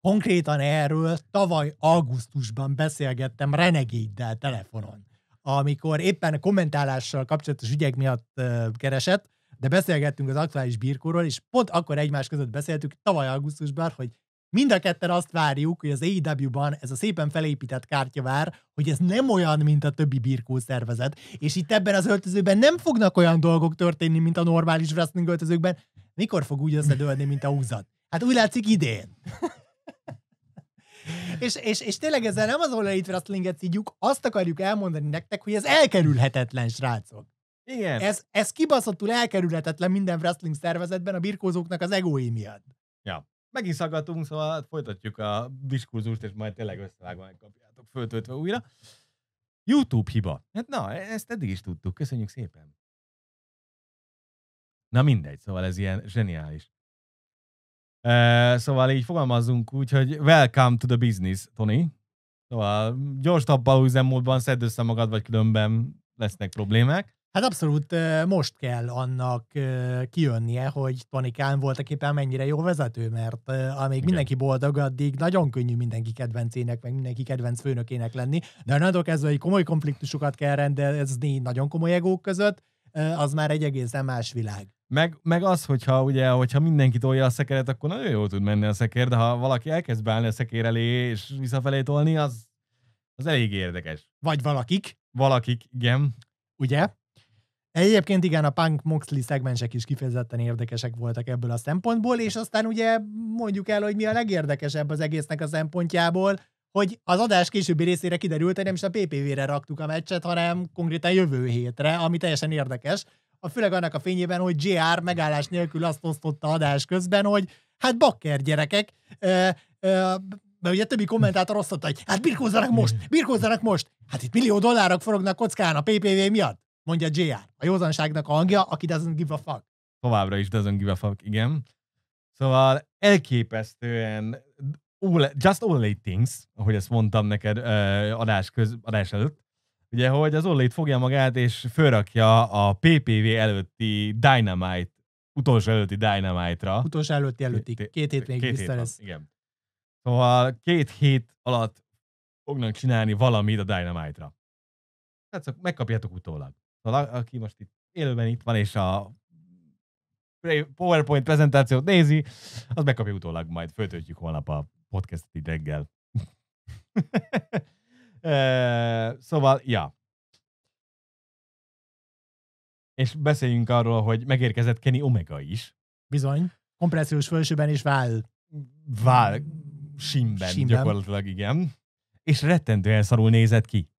Konkrétan erről tavaly augusztusban beszélgettem Renegéddel telefonon amikor éppen a kommentálással kapcsolatos ügyek miatt keresett, de beszélgettünk az aktuális birkóról, és pont akkor egymás között beszéltük tavaly augusztusban, hogy mind a ketten azt várjuk, hogy az AEW-ban ez a szépen felépített kártya vár, hogy ez nem olyan, mint a többi birkó szervezet, és itt ebben az öltözőben nem fognak olyan dolgok történni, mint a normális wrestling öltözőkben. Mikor fog úgy összedőlni, mint a húzat? Hát úgy látszik idén és, és, és tényleg ezzel nem az online wrestlinget szígyük, azt akarjuk elmondani nektek, hogy ez elkerülhetetlen, srácok. Igen. Ez, ez kibaszottul elkerülhetetlen minden wrestling szervezetben a birkózóknak az egói miatt. Ja. Megint szaggatunk, szóval hát folytatjuk a diskurzust, és majd tényleg összevágva megkapjátok föltöltve újra. YouTube hiba. Hát na, ezt eddig is tudtuk. Köszönjük szépen. Na mindegy, szóval ez ilyen zseniális. Uh, szóval így fogalmazzunk úgy, hogy welcome to the business, Tony. Szóval gyors tappal üzemmódban szedd össze magad, vagy különben lesznek problémák. Hát abszolút most kell annak kijönnie, hogy Tony kán volt, éppen mennyire jó vezető, mert amíg Igen. mindenki boldog, addig nagyon könnyű mindenki kedvencének, meg mindenki kedvenc főnökének lenni, de onnantól ez hogy komoly konfliktusokat kell rendezni nagyon komoly egók között, az már egy egészen más világ. Meg, meg az, hogyha, ugye, hogyha mindenki tolja a szekeret, akkor nagyon jól tud menni a szekér, de ha valaki elkezd beállni a szekér elé és visszafelé tolni, az, az elég érdekes. Vagy valakik. Valakik, igen. Ugye? Egyébként igen, a Punk Moxley szegmensek is kifejezetten érdekesek voltak ebből a szempontból, és aztán ugye mondjuk el, hogy mi a legérdekesebb az egésznek a szempontjából, hogy az adás későbbi részére kiderült, hogy nem is a PPV-re raktuk a meccset, hanem konkrétan jövő hétre, ami teljesen érdekes. A főleg annak a fényében, hogy JR megállás nélkül azt osztotta adás közben, hogy hát bakker gyerekek, ö, ö, mert ugye többi kommentátor azt hogy hát birkózzanak most, birkózzanak most. Hát itt millió dollárok forognak kockán a PPV miatt, mondja JR. A józanságnak a hangja, aki doesn't give a fuck. Továbbra is doesn't give a fuck, igen. Szóval elképesztően all, Just Only Things, ahogy ezt mondtam neked uh, adás, köz, adás előtt, ugye, hogy az late fogja magát, és fölrakja a PPV előtti Dynamite, utolsó előtti Dynamite-ra. Utolsó előtti előtti, két hét még két hét lesz. Igen. Szóval két hét alatt fognak csinálni valamit a Dynamite-ra. Hát szóval megkapjátok utólag. Szóval aki most itt élőben itt van, és a PowerPoint prezentációt nézi, az megkapja utólag, majd föltöltjük holnap a podcastet így reggel. [LAUGHS] szóval, ja. És beszéljünk arról, hogy megérkezett Kenny Omega is. Bizony. Kompressziós fölsőben is vál. Vál. Simben, Simben. gyakorlatilag, igen. És rettentően szarul nézett ki.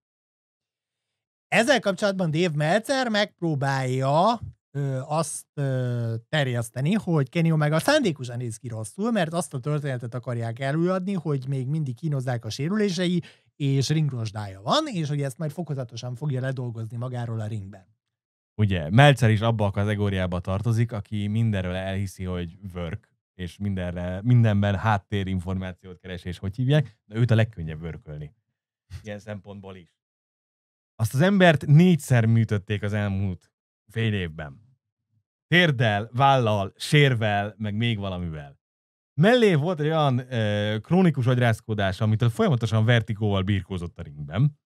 Ezzel kapcsolatban Dave Meltzer megpróbálja ö, azt ö, terjeszteni, hogy Kenny Omega szándékosan néz ki rosszul, mert azt a történetet akarják előadni, hogy még mindig kínozzák a sérülései, és ringrosdája van, és hogy ezt majd fokozatosan fogja ledolgozni magáról a ringben. Ugye, Melzer is abba a kategóriába tartozik, aki mindenről elhiszi, hogy work, és mindenre, mindenben háttérinformációt keres, és hogy hívják, de őt a legkönnyebb vörkölni. Ilyen szempontból is. Azt az embert négyszer műtötték az elmúlt fél évben. Térdel, vállal, sérvel, meg még valamivel. Mellé volt egy olyan ö, krónikus agyrázkodás, amit folyamatosan vertikóval birkózott a ringben.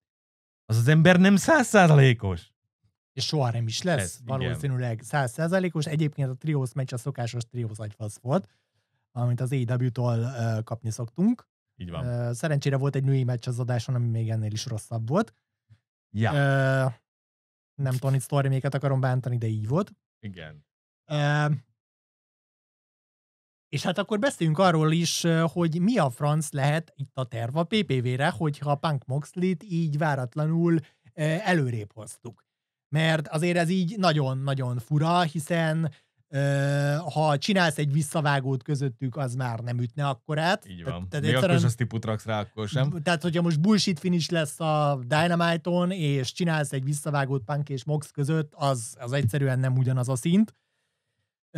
Az az ember nem százszázalékos. És soha nem is lesz Ez, valószínűleg százszázalékos. Egyébként a triósz meccs a szokásos triósz agyfasz volt, amit az E.W. tól ö, kapni szoktunk. Így van. Ö, szerencsére volt egy női meccs az adáson, ami még ennél is rosszabb volt. Ja. Ö, nem Tony Storméket akarom bántani, de így volt. Igen. E, és hát akkor beszéljünk arról is, hogy mi a franc lehet itt a terv a PPV-re, hogyha Punk Moxley-t így váratlanul előrébb hoztuk. Mert azért ez így nagyon-nagyon fura, hiszen ha csinálsz egy visszavágót közöttük, az már nem ütne akkorát. Így van. Tehát, Még akkor is azt raksz rá, akkor sem. Tehát, hogyha most bullshit finish lesz a Dynamite-on, és csinálsz egy visszavágót Punk és Mox között, az, az egyszerűen nem ugyanaz a szint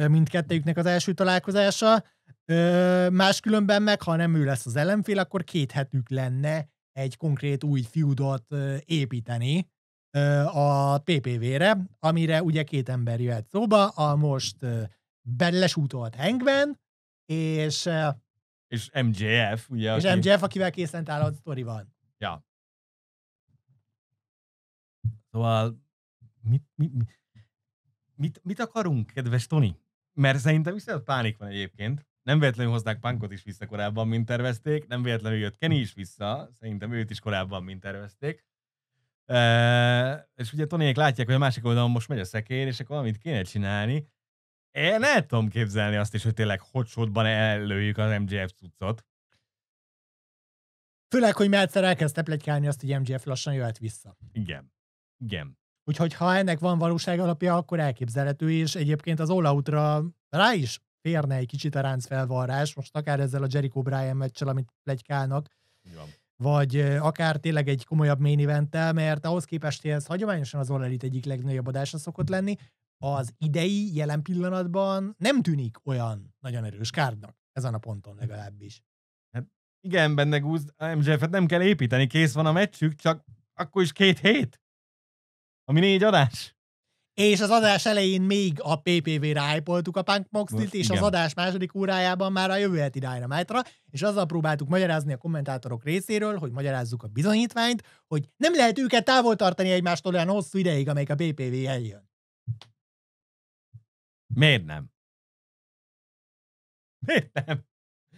mindkettejüknek az első találkozása. Máskülönben meg, ha nem ő lesz az ellenfél, akkor két hetük lenne egy konkrét új fiúdot építeni, a PPV-re, amire ugye két ember jöhet szóba, a most belesútolt Hengben, és... És MJF, ugye? És aki... MJF, akivel készen áll a sztori van. Ja. Szóval mit, mit, mit, mit, akarunk, kedves Tony? Mert szerintem a pánik van egyébként. Nem véletlenül hozták pankot is vissza korábban, mint tervezték, nem véletlenül jött Kenny is vissza, szerintem őt is korábban, mint tervezték. E, és ugye Tonyék látják, hogy a másik oldalon most megy a szekér, és akkor valamit kéne csinálni. Én el tudom képzelni azt is, hogy tényleg hocsodban előjük az MJF cuccot. Főleg, hogy mert elkezdte plegykálni azt, hogy MJF lassan jöhet vissza. Igen. Igen. Úgyhogy ha ennek van valóság alapja, akkor elképzelhető, és egyébként az All Out-ra rá is férne egy kicsit a felvarrás, most akár ezzel a Jericho Bryan meccsel, amit plegykálnak. Igen vagy akár tényleg egy komolyabb main event mert ahhoz képest, ez hagyományosan az All Elite egyik legnagyobb adása szokott lenni, az idei jelen pillanatban nem tűnik olyan nagyon erős kárdnak, ezen a ponton legalábbis. Hát igen, benne gúz. MJF-et hát nem kell építeni, kész van a meccsük, csak akkor is két hét. Ami négy adás és az adás elején még a PPV-re hypoltuk a Punk Moxley-t, és igen. az adás második órájában már a jövő heti Dynamite-ra, és azzal próbáltuk magyarázni a kommentátorok részéről, hogy magyarázzuk a bizonyítványt, hogy nem lehet őket távol tartani egymástól olyan hosszú ideig, amelyik a PPV eljön. Miért nem? Miért nem?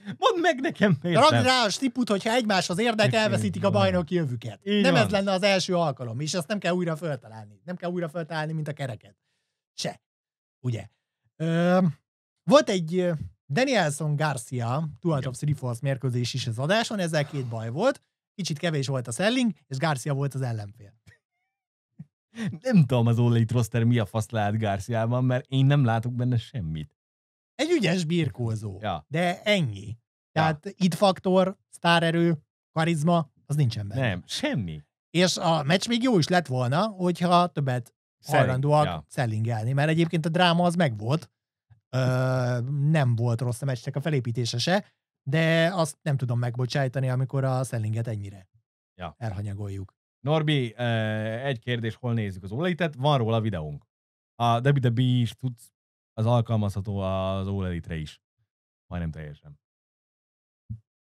Mondd meg nekem miért Rakd rá a stiput, hogyha egymás az érdek, elveszítik a bajnoki jövüket. Így nem van. ez lenne az első alkalom, és ezt nem kell újra föltalálni. Nem kell újra föltalálni, mint a kereket. Se. Ugye? Ö, volt egy Danielson Garcia Two out of Three mérkőzés is az adáson, ezzel két baj volt. Kicsit kevés volt a selling, és Garcia volt az ellenfél. Nem tudom az All Troster mi a fasz lehet Garciában, mert én nem látok benne semmit. Egy ügyes birkózó. Ja. De ennyi. Tehát ja. itt faktor, sztárerő, karizma, az nincsen benne. Nem, semmi. És a meccs még jó is lett volna, hogyha többet hajlandóak ja. szellingelni, mert egyébként a dráma az megvolt. Ö, nem volt rossz a meccsnek a felépítése se, de azt nem tudom megbocsájtani, amikor a szellinget ennyire ja. elhanyagoljuk. Norbi, egy kérdés, hol nézzük az olajtet? Van róla videónk. A WWE tudsz az alkalmazható az oled re is. Majdnem teljesen.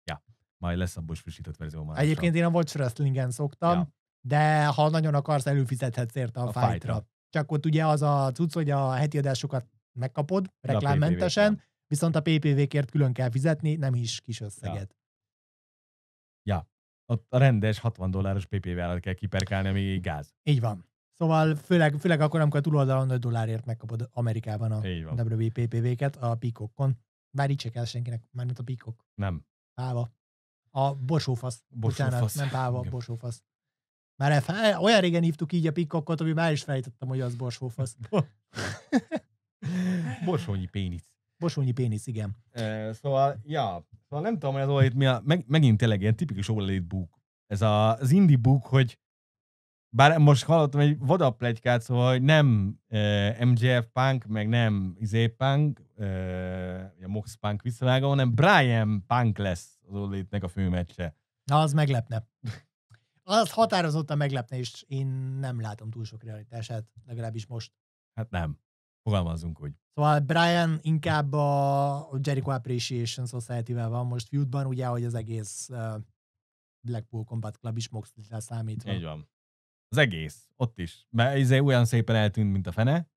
Ja, majd lesz abból is frissített verzió már. Egyébként én a Watch Wrestling-en szoktam, ja. de ha nagyon akarsz, előfizethetsz érte a, a fight-ra. fight-ra. Csak ott ugye az a cucc, hogy a heti adásokat megkapod reklámmentesen, viszont a PPV-kért külön kell fizetni, nem is kis összeget. Ja, ja. a rendes 60 dolláros PPV-árat kell kiperkálni, ami gáz. Így van. Szóval főleg, főleg akkor, amikor a túloldalon 5 dollárért megkapod Amerikában a WPPV-ket, a píkokon. Bár így se kell senkinek, mármint a píkok. Nem. Páva. A borsófasz. Borsófasz. Bocsánat, nem páva, Igen. borsófasz. Már el, olyan régen hívtuk így a pikkokkot, hogy már is fejtettem, hogy az borsófasz. [LAUGHS] Borsónyi pénisz. Borsónyi pénisz, igen. E, szóval, ja, szóval nem tudom, hogy az olajét mi a, meg, megint tényleg ilyen tipikus olajét book. Ez a, az indie book, hogy bár most hallottam egy vadaplegykát, szóval hogy nem e, MJF Punk, meg nem Izé Punk, e, a Mox Punk visszavága, hanem Brian Punk lesz az Olétnek a főmeccse. Na, az meglepne. Az határozottan meglepne, és én nem látom túl sok realitását, legalábbis most. Hát nem. Fogalmazzunk úgy. Szóval Brian inkább a Jericho Appreciation Society-vel van most feudban, ugye, hogy az egész Blackpool Combat Club is Moxley-re számítva. Így van. Az egész, ott is. Mert ez izé olyan szépen eltűnt, mint a fene.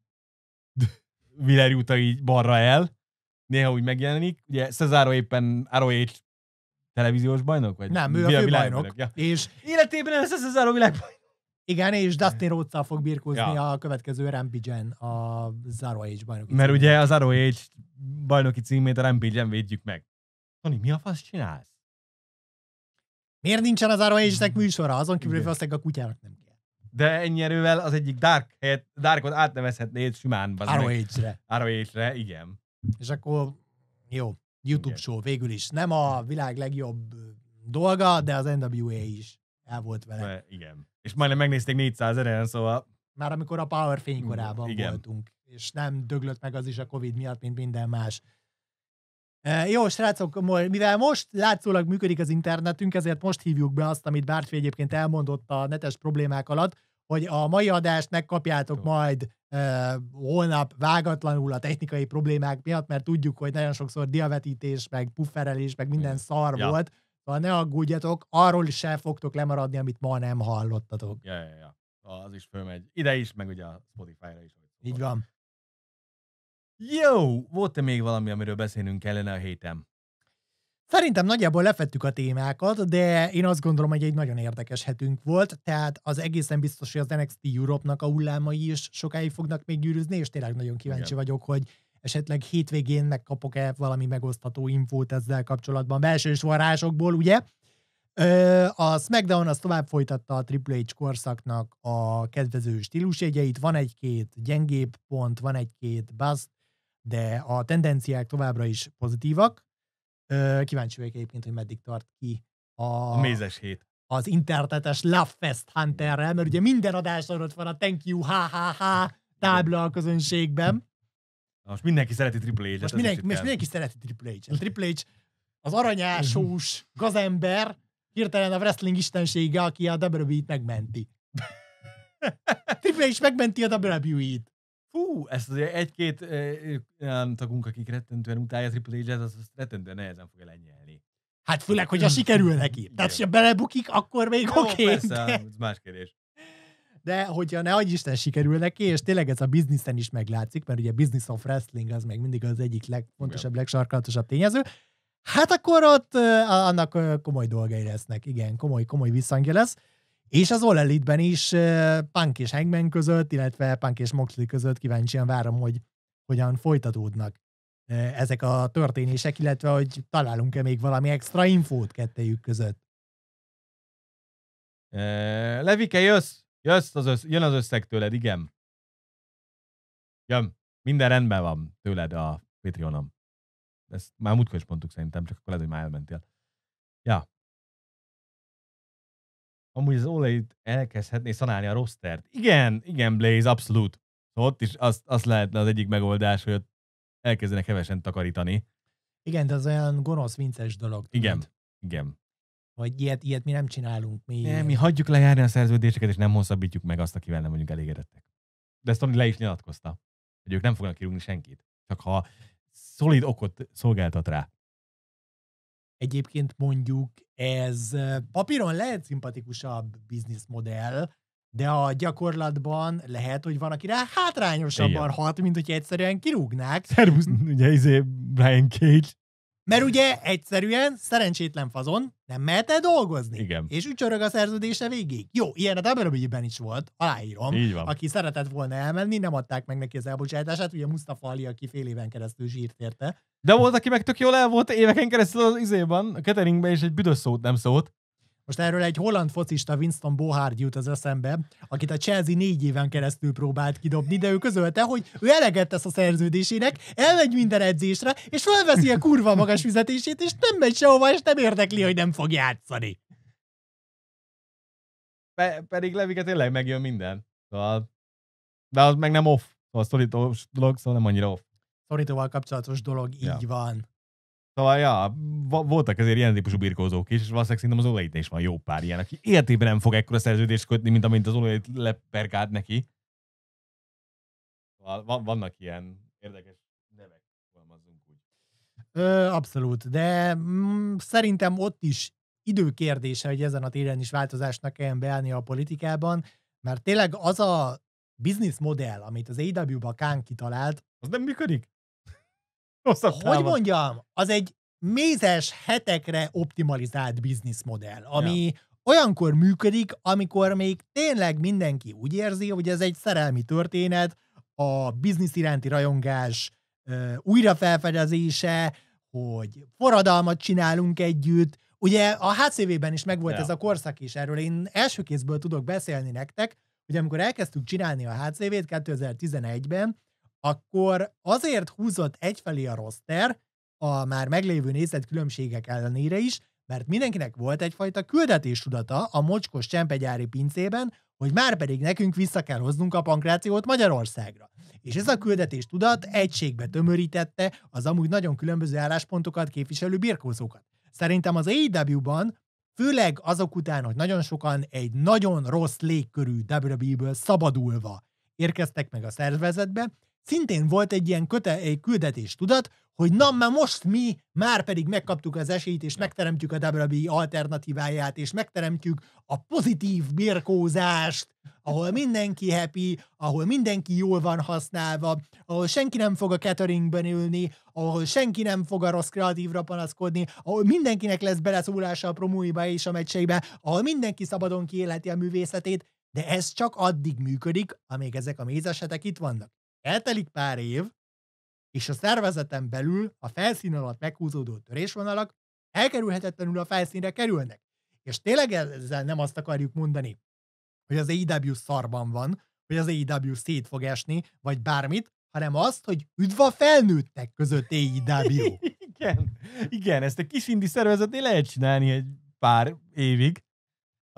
Viller [LAUGHS] juta így balra el. Néha úgy megjelenik. Ugye Cezáro éppen ROH televíziós bajnok? Vagy nem, ő a főbajnok. Ja. És... Életében ez az a világbajnok. Igen, és Dustin rhodes fog birkózni ja. a következő rampage a a Age bajnoki Mert címét. ugye az Age bajnoki címét a rampage védjük meg. Tony, mi a fasz csinálsz? Miért nincsen az age nek műsora? Azon kívül, hogy a kutyának nem kell de ennyi erővel az egyik Dark helyet, Darkot átnevezhetnéd simán. Arrowage-re. Arrowage-re, igen. És akkor jó, YouTube igen. show végül is. Nem a világ legjobb dolga, de az NWA is el volt vele. De, igen. És majdnem megnézték 400 ezeren, szóval... Már amikor a Power fénykorában mm, igen. voltunk, és nem döglött meg az is a Covid miatt, mint minden más. Jó, srácok, mivel most látszólag működik az internetünk, ezért most hívjuk be azt, amit Bártfi egyébként elmondott a netes problémák alatt, hogy a mai adást megkapjátok majd e, holnap vágatlanul a technikai problémák miatt, mert tudjuk, hogy nagyon sokszor diavetítés, meg pufferelés, meg minden szar ja. volt. Ha szóval ne aggódjatok, arról is el fogtok lemaradni, amit ma nem hallottatok. Ja, ja, ja. Az is fölmegy ide is, meg ugye a Spotify-ra is. Így van. Jó, volt-e még valami, amiről beszélnünk kellene a héten? Szerintem nagyjából lefettük a témákat, de én azt gondolom, hogy egy nagyon érdekes hetünk volt, tehát az egészen biztos, hogy az NXT Europe-nak a hullámai is sokáig fognak még gyűrűzni, és tényleg nagyon kíváncsi Igen. vagyok, hogy esetleg hétvégén megkapok-e valami megosztató infót ezzel kapcsolatban, belső varázsokból, ugye? A SmackDown az tovább folytatta a Triple H korszaknak a kedvező stílusjegyeit, van egy-két gyengébb pont, van egy-két bust, de a tendenciák továbbra is pozitívak. Kíváncsi vagyok egyébként, hogy meddig tart ki a, a mézes hét. Az internetes Love Fest Hunterrel, mert ugye minden adáson ott van a thank you, ha, ha, ha tábla a közönségben. Na, most mindenki szereti Triple H-et. Most, mindenki, most mindenki szereti Triple H-et. Triple H az aranyásós gazember, hirtelen a wrestling istensége, aki a WWE-t megmenti. [LAUGHS] Triple H megmenti a WWE-t. Fú, ezt azért egy-két olyan tagunk, akik rettentően utálja Triple H-et, az, az rettentően nehezen fogja lenyelni. Hát főleg, hogyha mm, sikerül mm, neki. Tehát, ha belebukik, akkor még oké. Okay, persze, de... ez más kérdés. De hogyha ne adj Isten sikerül neki, és tényleg ez a bizniszen is meglátszik, mert ugye business of wrestling az még mindig az egyik legfontosabb, legsarkalatosabb tényező, hát akkor ott annak komoly dolgai lesznek. Igen, komoly, komoly visszhangja lesz. És az All is Punk és Hangman között, illetve Punk és Moxley között kíváncsian várom, hogy hogyan folytatódnak ezek a történések, illetve hogy találunk-e még valami extra infót kettejük között. Levike, jössz? jössz az össz, jön az összeg tőled, igen. Jön. Minden rendben van tőled a Patreonom. Ezt már múltkor is mondtuk szerintem, csak akkor lehet, hogy már elmentél. Ja amúgy az Olejt elkezdhetné szanálni a rostert. Igen, igen, Blaze, abszolút. Szóval ott is azt, az lehetne az egyik megoldás, hogy ott elkezdenek hevesen takarítani. Igen, de az olyan gonosz, vinces dolog. Tudod? Igen, igen. Vagy ilyet, ilyet mi nem csinálunk. Mi... Nem, mi hagyjuk lejárni a szerződéseket, és nem hosszabbítjuk meg azt, akivel nem vagyunk elégedettek. De ezt Tony le is nyilatkozta, hogy ők nem fognak kirúgni senkit. Csak ha szolid okot szolgáltat rá. Egyébként mondjuk ez papíron lehet szimpatikusabb bizniszmodell, de a gyakorlatban lehet, hogy van, aki rá hátrányosabban Igen. hat, mint hogyha egyszerűen kirúgnák. Szervusz, ugye izé Brian Cage mert ugye egyszerűen szerencsétlen fazon nem mehet el dolgozni. Igen. És ücsörög a szerződése végig. Jó, ilyen a WWE-ben is volt, aláírom. Így van. Aki szeretett volna elmenni, nem adták meg neki az elbocsátását. Ugye Mustafa Ali, aki fél éven keresztül zsírt érte. De volt, aki meg tök jól el volt éveken keresztül az izében, a cateringben, és egy büdös szót nem szólt. Most erről egy holland focista Winston Bohard jut az eszembe, akit a Chelsea négy éven keresztül próbált kidobni, de ő közölte, hogy ő eleget tesz a szerződésének, elmegy minden edzésre, és felveszi a kurva magas fizetését, és nem megy sehova, és nem érdekli, hogy nem fog játszani. Pe- pedig Levike tényleg megjön minden. Szóval- de az meg nem off. A szóval szorító dolog, szóval nem annyira off. Szorítóval kapcsolatos dolog, így ja. van. Szóval, ja, voltak azért ilyen típusú birkózók is, és valószínűleg szerintem az olajit is van jó pár ilyen, aki életében nem fog ekkora szerződést kötni, mint amint az olajit leperkált neki. Szóval vannak ilyen érdekes nevek, fogalmazunk Ö, abszolút, de mm, szerintem ott is időkérdése, hogy ezen a téren is változásnak kelljen beállni a politikában, mert tényleg az a bizniszmodell, amit az AW-ba Kán kitalált, az nem működik? Hosszabb hogy mondjam, az egy mézes hetekre optimalizált bizniszmodell, ami ja. olyankor működik, amikor még tényleg mindenki úgy érzi, hogy ez egy szerelmi történet, a biznisz iránti rajongás újrafelfedezése, hogy forradalmat csinálunk együtt. Ugye a HCV-ben is megvolt ja. ez a korszak is, erről én első kézből tudok beszélni nektek, hogy amikor elkezdtük csinálni a HCV-t 2011-ben, akkor azért húzott egyfelé a roster, a már meglévő nézetkülönbségek ellenére is, mert mindenkinek volt egyfajta tudata a mocskos csempegyári pincében, hogy már pedig nekünk vissza kell hoznunk a pankrációt Magyarországra. És ez a küldetés tudat egységbe tömörítette az amúgy nagyon különböző álláspontokat képviselő birkózókat. Szerintem az AEW-ban, főleg azok után, hogy nagyon sokan egy nagyon rossz légkörű WWE-ből szabadulva érkeztek meg a szervezetbe, szintén volt egy ilyen köte, egy küldetés tudat, hogy na, már most mi, már pedig megkaptuk az esélyt, és megteremtjük a WWE alternatíváját, és megteremtjük a pozitív birkózást, ahol mindenki happy, ahol mindenki jól van használva, ahol senki nem fog a cateringben ülni, ahol senki nem fog a rossz kreatívra panaszkodni, ahol mindenkinek lesz beleszólása a promóiba és a meccseibe, ahol mindenki szabadon kiéleti a művészetét, de ez csak addig működik, amíg ezek a mézesetek itt vannak. Eltelik pár év, és a szervezeten belül a felszín alatt meghúzódó törésvonalak elkerülhetetlenül a felszínre kerülnek. És tényleg ezzel nem azt akarjuk mondani, hogy az AEW szarban van, hogy az AEW szét fog esni, vagy bármit, hanem azt, hogy üdv a felnőttek között AEW. [LAUGHS] igen, igen, ezt a kis indi szervezetnél lehet csinálni egy pár évig,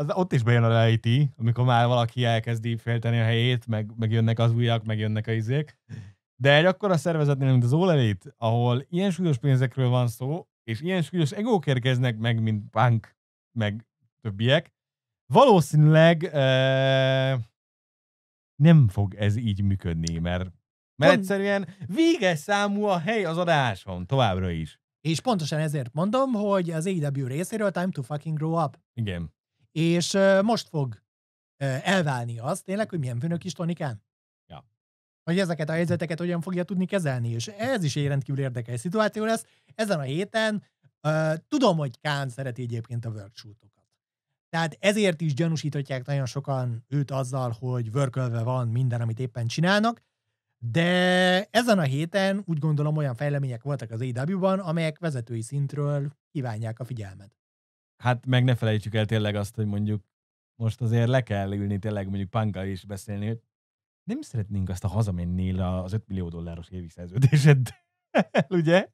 az, ott is bejön a reality, amikor már valaki elkezdi félteni a helyét, meg, meg jönnek az újak, meg jönnek a izék. De egy akkora szervezetnél, mint az All Elite, ahol ilyen súlyos pénzekről van szó, és ilyen súlyos egók érkeznek meg, mint Punk, meg többiek, valószínűleg eh, nem fog ez így működni, mert, mert egyszerűen véges számú a hely az adáson továbbra is. És pontosan ezért mondom, hogy az AEW részéről Time to Fucking Grow Up. Igen. És most fog elválni az tényleg, hogy milyen főnök is tonikán. Ja. Hogy ezeket a helyzeteket hogyan fogja tudni kezelni, és ez is egy rendkívül érdekes szituáció lesz. Ezen a héten uh, tudom, hogy Kán szereti egyébként a workshopokat. Tehát ezért is gyanúsíthatják nagyon sokan őt azzal, hogy vörkölve van minden, amit éppen csinálnak, de ezen a héten úgy gondolom olyan fejlemények voltak az AW-ban, amelyek vezetői szintről kívánják a figyelmet hát meg ne felejtsük el tényleg azt, hogy mondjuk most azért le kell ülni tényleg mondjuk Pankkal is beszélni, hogy nem szeretnénk azt a hazamenni az 5 millió dolláros évi szerződésed, [LAUGHS] ugye?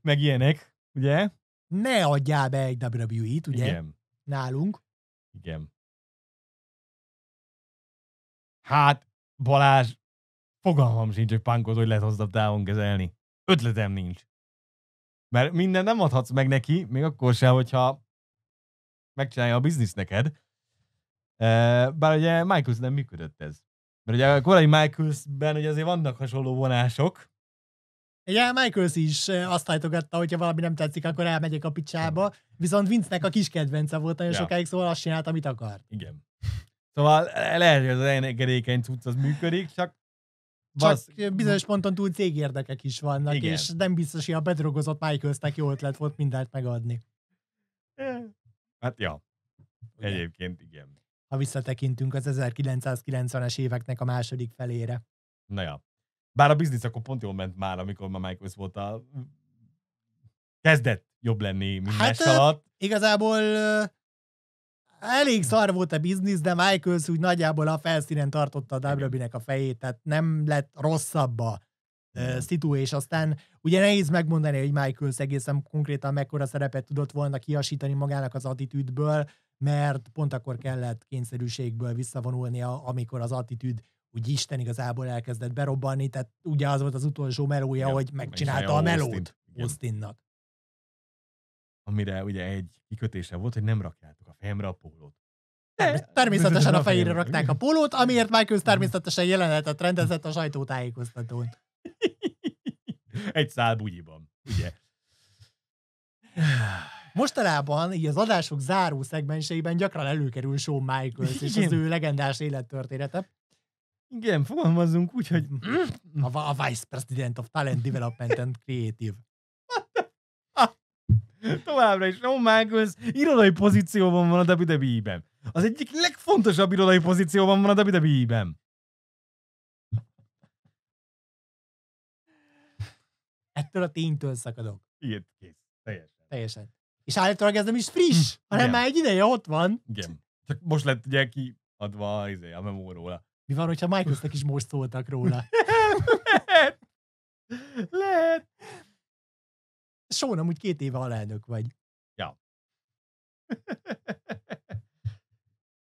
Meg ilyenek, ugye? Ne adjál be egy WWE-t, ugye? Igen. Nálunk. Igen. Hát, Balázs, fogalmam sincs, hogy punkot hogy lehet hozzá távon kezelni. Ötletem nincs. Mert minden nem adhatsz meg neki, még akkor sem, hogyha megcsinálja a biznisz neked. Bár ugye Michaels nem működött ez. Mert ugye a korai Michaelsben ugye azért vannak hasonló vonások. Igen, Michaels is azt hajtogatta, hogyha valami nem tetszik, akkor elmegyek a picsába. Viszont Vince-nek a kis kedvence volt nagyon ja. sokáig, szóval azt csinált, amit akart. Igen. Szóval lehet, hogy az engedékeny cucc az működik, csak Basz. Csak bizonyos ponton túl cégérdekek is vannak, Igen. és nem biztos, hogy a bedrogozott Michaelsnek jó ötlet volt mindent megadni. Eh. Hát ja, Ugye? egyébként igen. Ha visszatekintünk az 1990-es éveknek a második felére. Na ja. Bár a biznisz akkor pont jól ment már, amikor már Michael volt a... Kezdett jobb lenni minden hát, alatt. Igazából elég szar volt a biznisz, de Michaels úgy nagyjából a felszínen tartotta a wb a fejét, tehát nem lett a szitu, és aztán ugye nehéz megmondani, hogy Michaels egészen konkrétan mekkora szerepet tudott volna kiasítani magának az attitűdből, mert pont akkor kellett kényszerűségből visszavonulnia, amikor az attitűd úgy Isten igazából elkezdett berobbanni, tehát ugye az volt az utolsó melója, ja, hogy megcsinálta a melót Austinnak. Amire ugye egy kikötése volt, hogy nem rakjátok a fejemre a pólót. De, természetesen a fejére rakták a pólót, amiért Michael természetesen jelenetet rendezett a sajtótájékoztatón. [LAUGHS] Egy szál bugyiban, ugye? [SIGHS] Mostanában így az adások záró szegmenseiben gyakran előkerül Shawn Michaels Igen. és az ő legendás élettörténete. Igen, fogalmazunk úgy, hogy... A, a Vice President of Talent Development and Creative. [LAUGHS] Továbbra is Shawn Michaels irodai pozícióban van a WWE-ben. Az egyik legfontosabb irodai pozícióban van a WWE-ben. Ettől a ténytől szakadok. Igen, kész. Teljesen. Teljesen. És állítólag ez nem is friss, hm, hanem Igen. már egy ideje ott van. Igen. Csak most lett ugye kiadva izé, a memó róla. Mi van, hogyha Microsoftnak is most szóltak róla? [LAUGHS] Lehet. Lehet. Són, amúgy két éve alelnök vagy. Ja. [LAUGHS]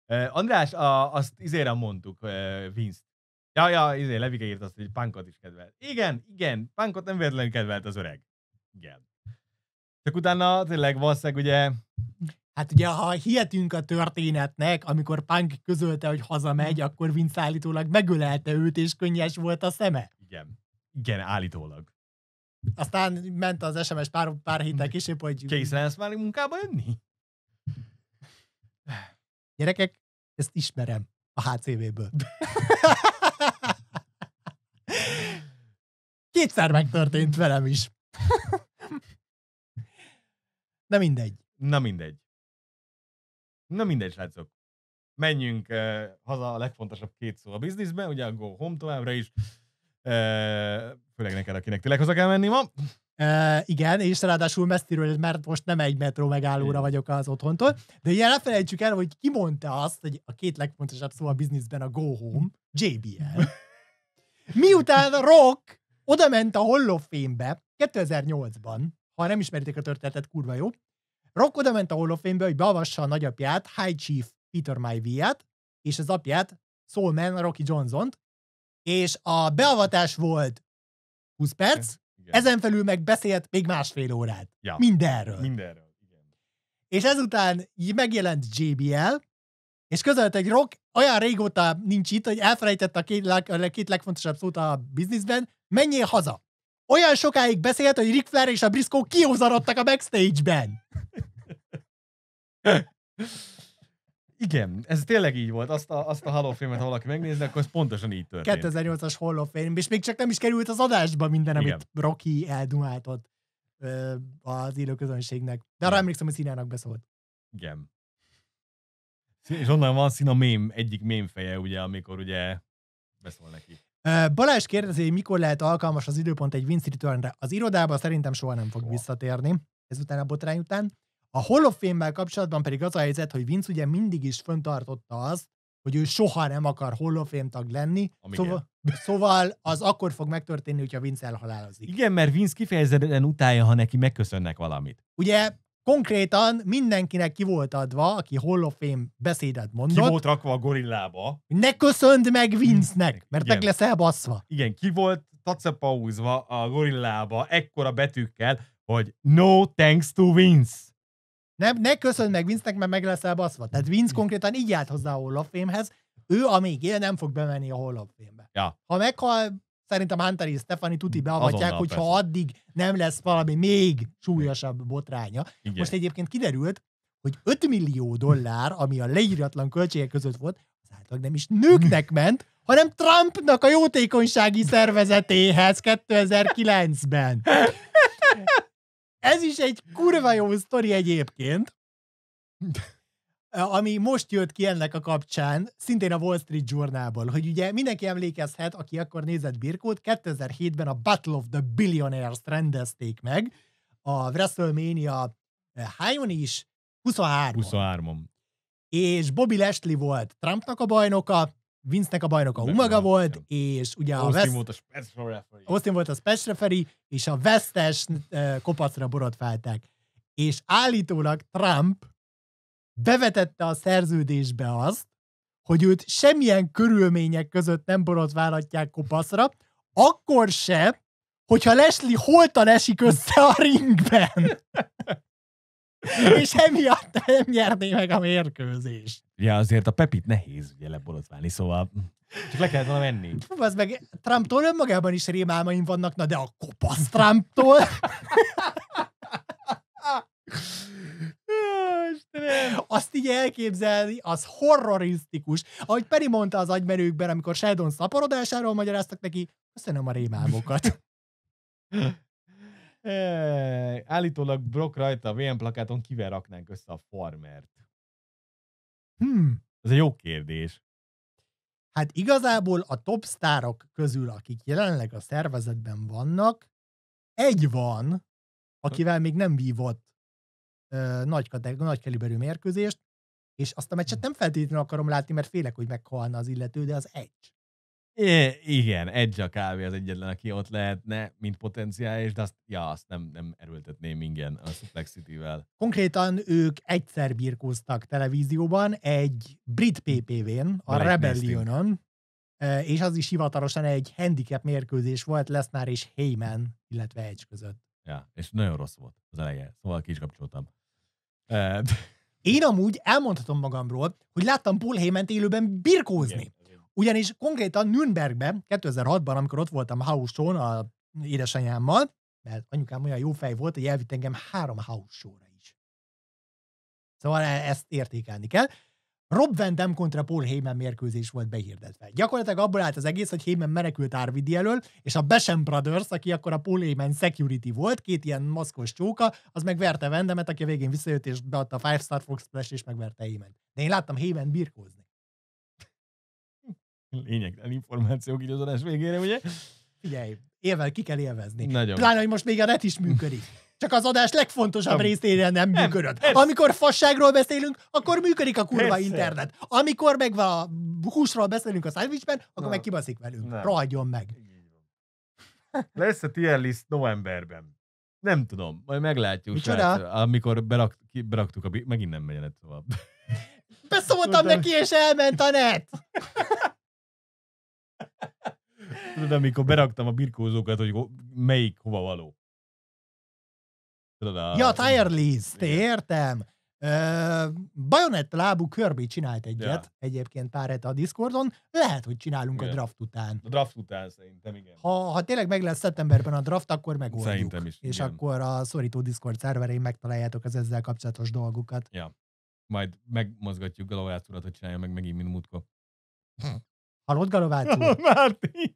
Eh, András, a, azt izére mondtuk, eh, Vince Ja, ja, izé, Levike írt azt, hogy pankot is kedvelt. Igen, igen, pankot nem véletlenül kedvelt az öreg. Igen. Csak utána tényleg valószínűleg ugye... Hát ugye, ha hihetünk a történetnek, amikor Punk közölte, hogy hazamegy, mhm. akkor Vince állítólag megölelte őt, és könnyes volt a szeme. Igen. Igen, állítólag. Aztán ment az SMS pár, pár héttel később, hogy... Kész lesz már munkába jönni? Gyerekek, ezt ismerem a HCV-ből. [LAUGHS] Kétszer megtörtént velem is. [LAUGHS] Na mindegy. Na mindegy. Na mindegy, srácok. Menjünk uh, haza a legfontosabb két szó a bizniszbe, ugye a go home továbbra is. Uh, főleg neked, akinek tényleg haza kell menni ma. Uh, igen, és ráadásul messziről, mert most nem egy metró megállóra vagyok az otthontól, de ilyen ne felejtsük el, hogy ki mondta azt, hogy a két legfontosabb szó a bizniszben a go home, JBL. [LAUGHS] Miután Rock oda ment a Hollywood-be 2008-ban, ha nem ismeritek a történetet, kurva jó. Rock oda ment a Hollofémbe, hogy beavassa a nagyapját, High Chief Peter Maivia-t, és az apját, Soulman Rocky Johnson-t, és a beavatás volt 20 perc, igen. ezen felül meg beszélt még másfél órát. Ja. Mindenről. Mindenről. Igen. És ezután megjelent JBL, és közölt egy rock, olyan régóta nincs itt, hogy elfelejtett a két, leg, a két legfontosabb szót a bizniszben, menjél haza. Olyan sokáig beszélt, hogy Rick Flair és a Briscoe kihozarodtak a backstage-ben. Igen, ez tényleg így volt. Azt a, azt a Fame-et, ha valaki megnézi, akkor ez pontosan így történt. 2008-as of Fame, és még csak nem is került az adásba minden, Igen. Rocky eldumáltott az az közönségnek. De arra emlékszem, hogy Színának beszólt. Igen. És onnan van Szína mém, egyik mémfeje, ugye, amikor ugye beszól neki. Balázs kérdezi, hogy mikor lehet alkalmas az időpont egy Vince Returnre. Az irodába szerintem soha nem fog visszatérni, ezután a botrány után. A holofémmel kapcsolatban pedig az a helyzet, hogy Vince ugye mindig is föntartotta azt, hogy ő soha nem akar holofém tag lenni, szóval, [LAUGHS] szóval az akkor fog megtörténni, hogyha Vince elhalálozik. Igen, mert Vince kifejezetten utálja, ha neki megköszönnek valamit. Ugye konkrétan mindenkinek ki volt adva, aki Hall of Fame beszédet mondott. Ki volt rakva a gorillába. Ne köszönd meg Vince-nek, hmm, mert Igen. meg lesz elbaszva. Igen, ki volt tacepaúzva a gorillába ekkora betűkkel, hogy no thanks to Vince. Nem, ne köszönd meg Vince-nek, mert meg lesz elbaszva. Tehát Vince hmm. konkrétan így állt hozzá a Hall of Fame-hez, ő, amíg él, nem fog bemenni a Hall of Fame-be. Ja. Ha meghal, szerintem Hunter és Stefani tuti beavatják, hogyha persze. addig nem lesz valami még súlyosabb botránya. Igen. Most egyébként kiderült, hogy 5 millió dollár, ami a leíratlan költségek között volt, az átlag nem is nőknek ment, hanem Trumpnak a jótékonysági szervezetéhez 2009-ben. Ez is egy kurva jó sztori egyébként ami most jött ki ennek a kapcsán, szintén a Wall Street Journalból, hogy ugye mindenki emlékezhet, aki akkor nézett Birkót, 2007-ben a Battle of the Billionaires rendezték meg, a WrestleMania eh, hányon is? 23 23-on. És Bobby Lashley volt Trumpnak a bajnoka, Vince-nek a bajnoka Umaga volt, nem. és ugye Austin a West... volt a special referee. Austin volt a special referee, és a vesztes eh, kopacra borotválták. És állítólag Trump bevetette a szerződésbe azt, hogy őt semmilyen körülmények között nem borotválhatják kopaszra, akkor se, hogyha Leslie holtan esik össze a ringben. és emiatt nem nyerné meg a mérkőzést. Ja, azért a Pepit nehéz ugye leborotválni, szóval csak le kellett volna menni. Fú, az meg Trumptól önmagában is rémálmaim vannak, na de a kopasz Trumptól. [LAUGHS] Istenem! Azt így elképzelni, az horrorisztikus. Ahogy Peri mondta az agymerőkben, amikor Sheldon szaporodásáról magyaráztak neki, köszönöm a rémámokat. [LAUGHS] állítólag Brock rajta a VM plakáton kivel raknánk össze a farmert? Hmm. Ez egy jó kérdés. Hát igazából a top sztárok közül, akik jelenleg a szervezetben vannak, egy van, akivel még nem vívott nagy, nagy kaliberű mérkőzést, és azt a meccset hm. nem feltétlenül akarom látni, mert félek, hogy meghalna az illető, de az egy. É, igen, egy a kávé az egyetlen, aki ott lehetne, mint potenciális, de azt, ja, azt nem, nem erőltetném ingyen a Suplexity-vel. Konkrétan ők egyszer birkóztak televízióban egy brit hm. PPV-n, a Rebellionon, és az is hivatalosan egy handicap mérkőzés volt Lesnar és Heyman, illetve egy között. Ja, és nagyon rossz volt az eleje, szóval ki is kapcsoltam. E- Én amúgy elmondhatom magamról, hogy láttam Paul Heyment élőben birkózni. Igen. Ugyanis konkrétan Nürnbergben, 2006-ban, amikor ott voltam Hausson a édesanyámmal, mert anyukám olyan jó fej volt, hogy elvitt engem három house ra is. Szóval e-, ezt értékelni kell. Rob Van Dam kontra Paul Heyman mérkőzés volt behirdetve. Gyakorlatilag abból állt az egész, hogy Heyman menekült Arvidi elől, és a Besen Brothers, aki akkor a Paul Heyman security volt, két ilyen maszkos csóka, az megverte Vendemet, aki a végén visszajött és beadta a Five Star Fox Splash és megverte Heyman. De én láttam Heyman birkózni. Lényegtelen információk adás végére, ugye? Figyelj, élvel ki kell élvezni. Nagyon. Pláne, hogy most még a net is működik csak az adás legfontosabb nem. részére nem, nem működött. Ez. Amikor fasságról beszélünk, akkor működik a kurva Persze. internet. Amikor meg a húsról beszélünk a szájvicsben, akkor nem. meg kibaszik velünk. Nem. meg. Lesz a tier list novemberben. Nem tudom, majd meglátjuk. Micsoda? amikor berakt, beraktuk a... Bi- megint nem megy tovább. Beszóltam neki, és elment a net! Tudod, amikor beraktam a birkózókat, hogy melyik hova való. Tudod, a... Ja, tire list, értem. Uh, Bajonett lábú Kirby csinált egyet, ja. egyébként pár hete a Discordon, lehet, hogy csinálunk igen. a draft után. A draft után szerintem, igen. Ha, ha tényleg meg lesz szeptemberben a draft, akkor megoldjuk. Szerintem is, És igen. akkor a szorító Discord szerverén megtaláljátok az ezzel kapcsolatos dolgokat. Ja. Majd megmozgatjuk Galovát urat, hogy csinálja meg megint, mint múltkor. Hm. Hallott Galovát úr? [LAUGHS] Márti!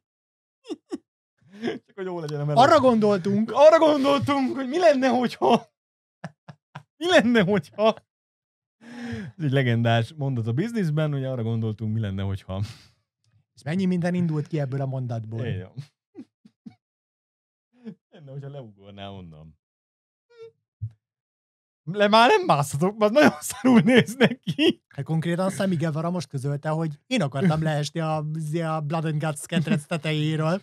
[LAUGHS] Csak hogy jó legyen a meleg. Arra gondoltunk. Arra gondoltunk, hogy mi lenne, hogyha... [LAUGHS] mi lenne, hogyha... Ez egy legendás mondat a bizniszben, hogy arra gondoltunk, mi lenne, hogyha... És mennyi minden indult ki ebből a mondatból? jó. [LAUGHS] Lenne, hogyha leugornál onnan. Le már nem mászhatok, mert nagyon szarul néznek ki. Hát konkrétan Sammy Guevara most közölte, hogy én akartam leesni a, a Blood and Guts tetejéről.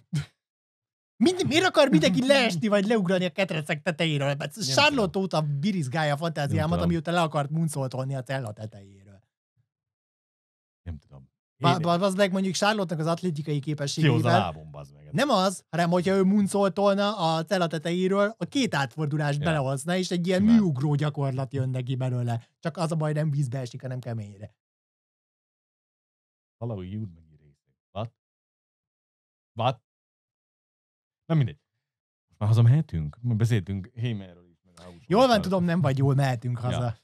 Mind, miért akar mindenki [LAUGHS] leesni, vagy leugrani a ketrecek tetejéről? Mert Charlotte óta birizgálja a fantáziámat, amióta le akart muncoltolni a cella tetejéről. Nem tudom. Én... az meg mondjuk charlotte az atlétikai képességével. Ki lábom, az meg. Nem az, hanem hogyha ő muncoltolna a cella tetejéről, a két átfordulást ja. belehozna, és egy ilyen Simán. műugró gyakorlat jön neki belőle. Csak az a baj, nem vízbe esik, hanem keményre. Valahogy jut meg részek. What? What? Nem mindegy. Most már haza mehetünk? Beszéltünk Hémerről is. Meg jól van, tudom, nem vagy jól, mehetünk haza. Ja.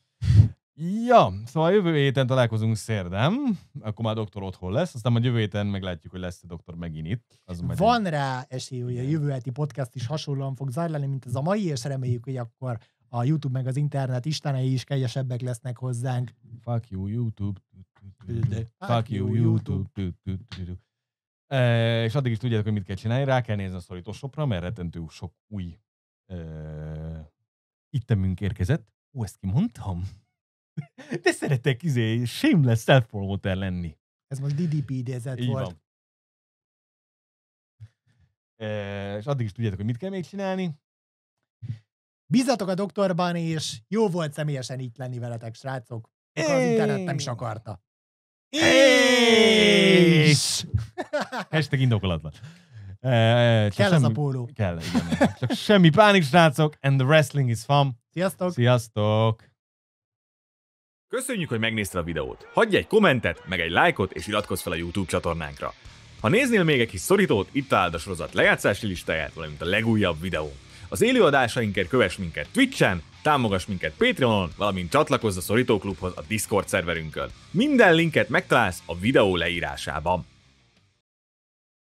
Ja, szóval jövő héten találkozunk szerdán, akkor már doktor otthon lesz, aztán a jövő héten meglátjuk, hogy lesz a doktor megint itt. Az Van egy... rá esély, hogy a jövő heti podcast is hasonlóan fog zajlani, mint ez a mai, és reméljük, hogy akkor a YouTube meg az internet istenei is kegyesebbek lesznek hozzánk. Fuck you, YouTube. Fuck you, YouTube. E, és addig is tudjátok, hogy mit kell csinálni. Rá kell nézni a szorítósopra, mert retentő sok új e, ittemünk érkezett. Ó, ezt kimondtam? [LAUGHS] De szeretek izé shameless self promoter lenni. Ez most DDP idézet Így volt. E, és addig is tudjátok, hogy mit kell még csinálni. Bízatok a doktorban, és jó volt személyesen itt lenni veletek, srácok. az internet nem is akarta. És! Hashtag indokolatlan. E, kell semmi, ez a póló. Kell, igen. Csak semmi pánik, srácok, and the wrestling is fun. Sziasztok! Sziasztok! Köszönjük, hogy megnézted a videót. Hagyj egy kommentet, meg egy lájkot, és iratkozz fel a YouTube csatornánkra. Ha néznél még egy kis szorítót, itt találd a sorozat lejátszási listáját, valamint a legújabb videó. Az élőadásainkért kövess minket Twitchen, támogass minket Patreonon, valamint csatlakozz a Szorítóklubhoz a Discord szerverünkön. Minden linket megtalálsz a videó leírásában.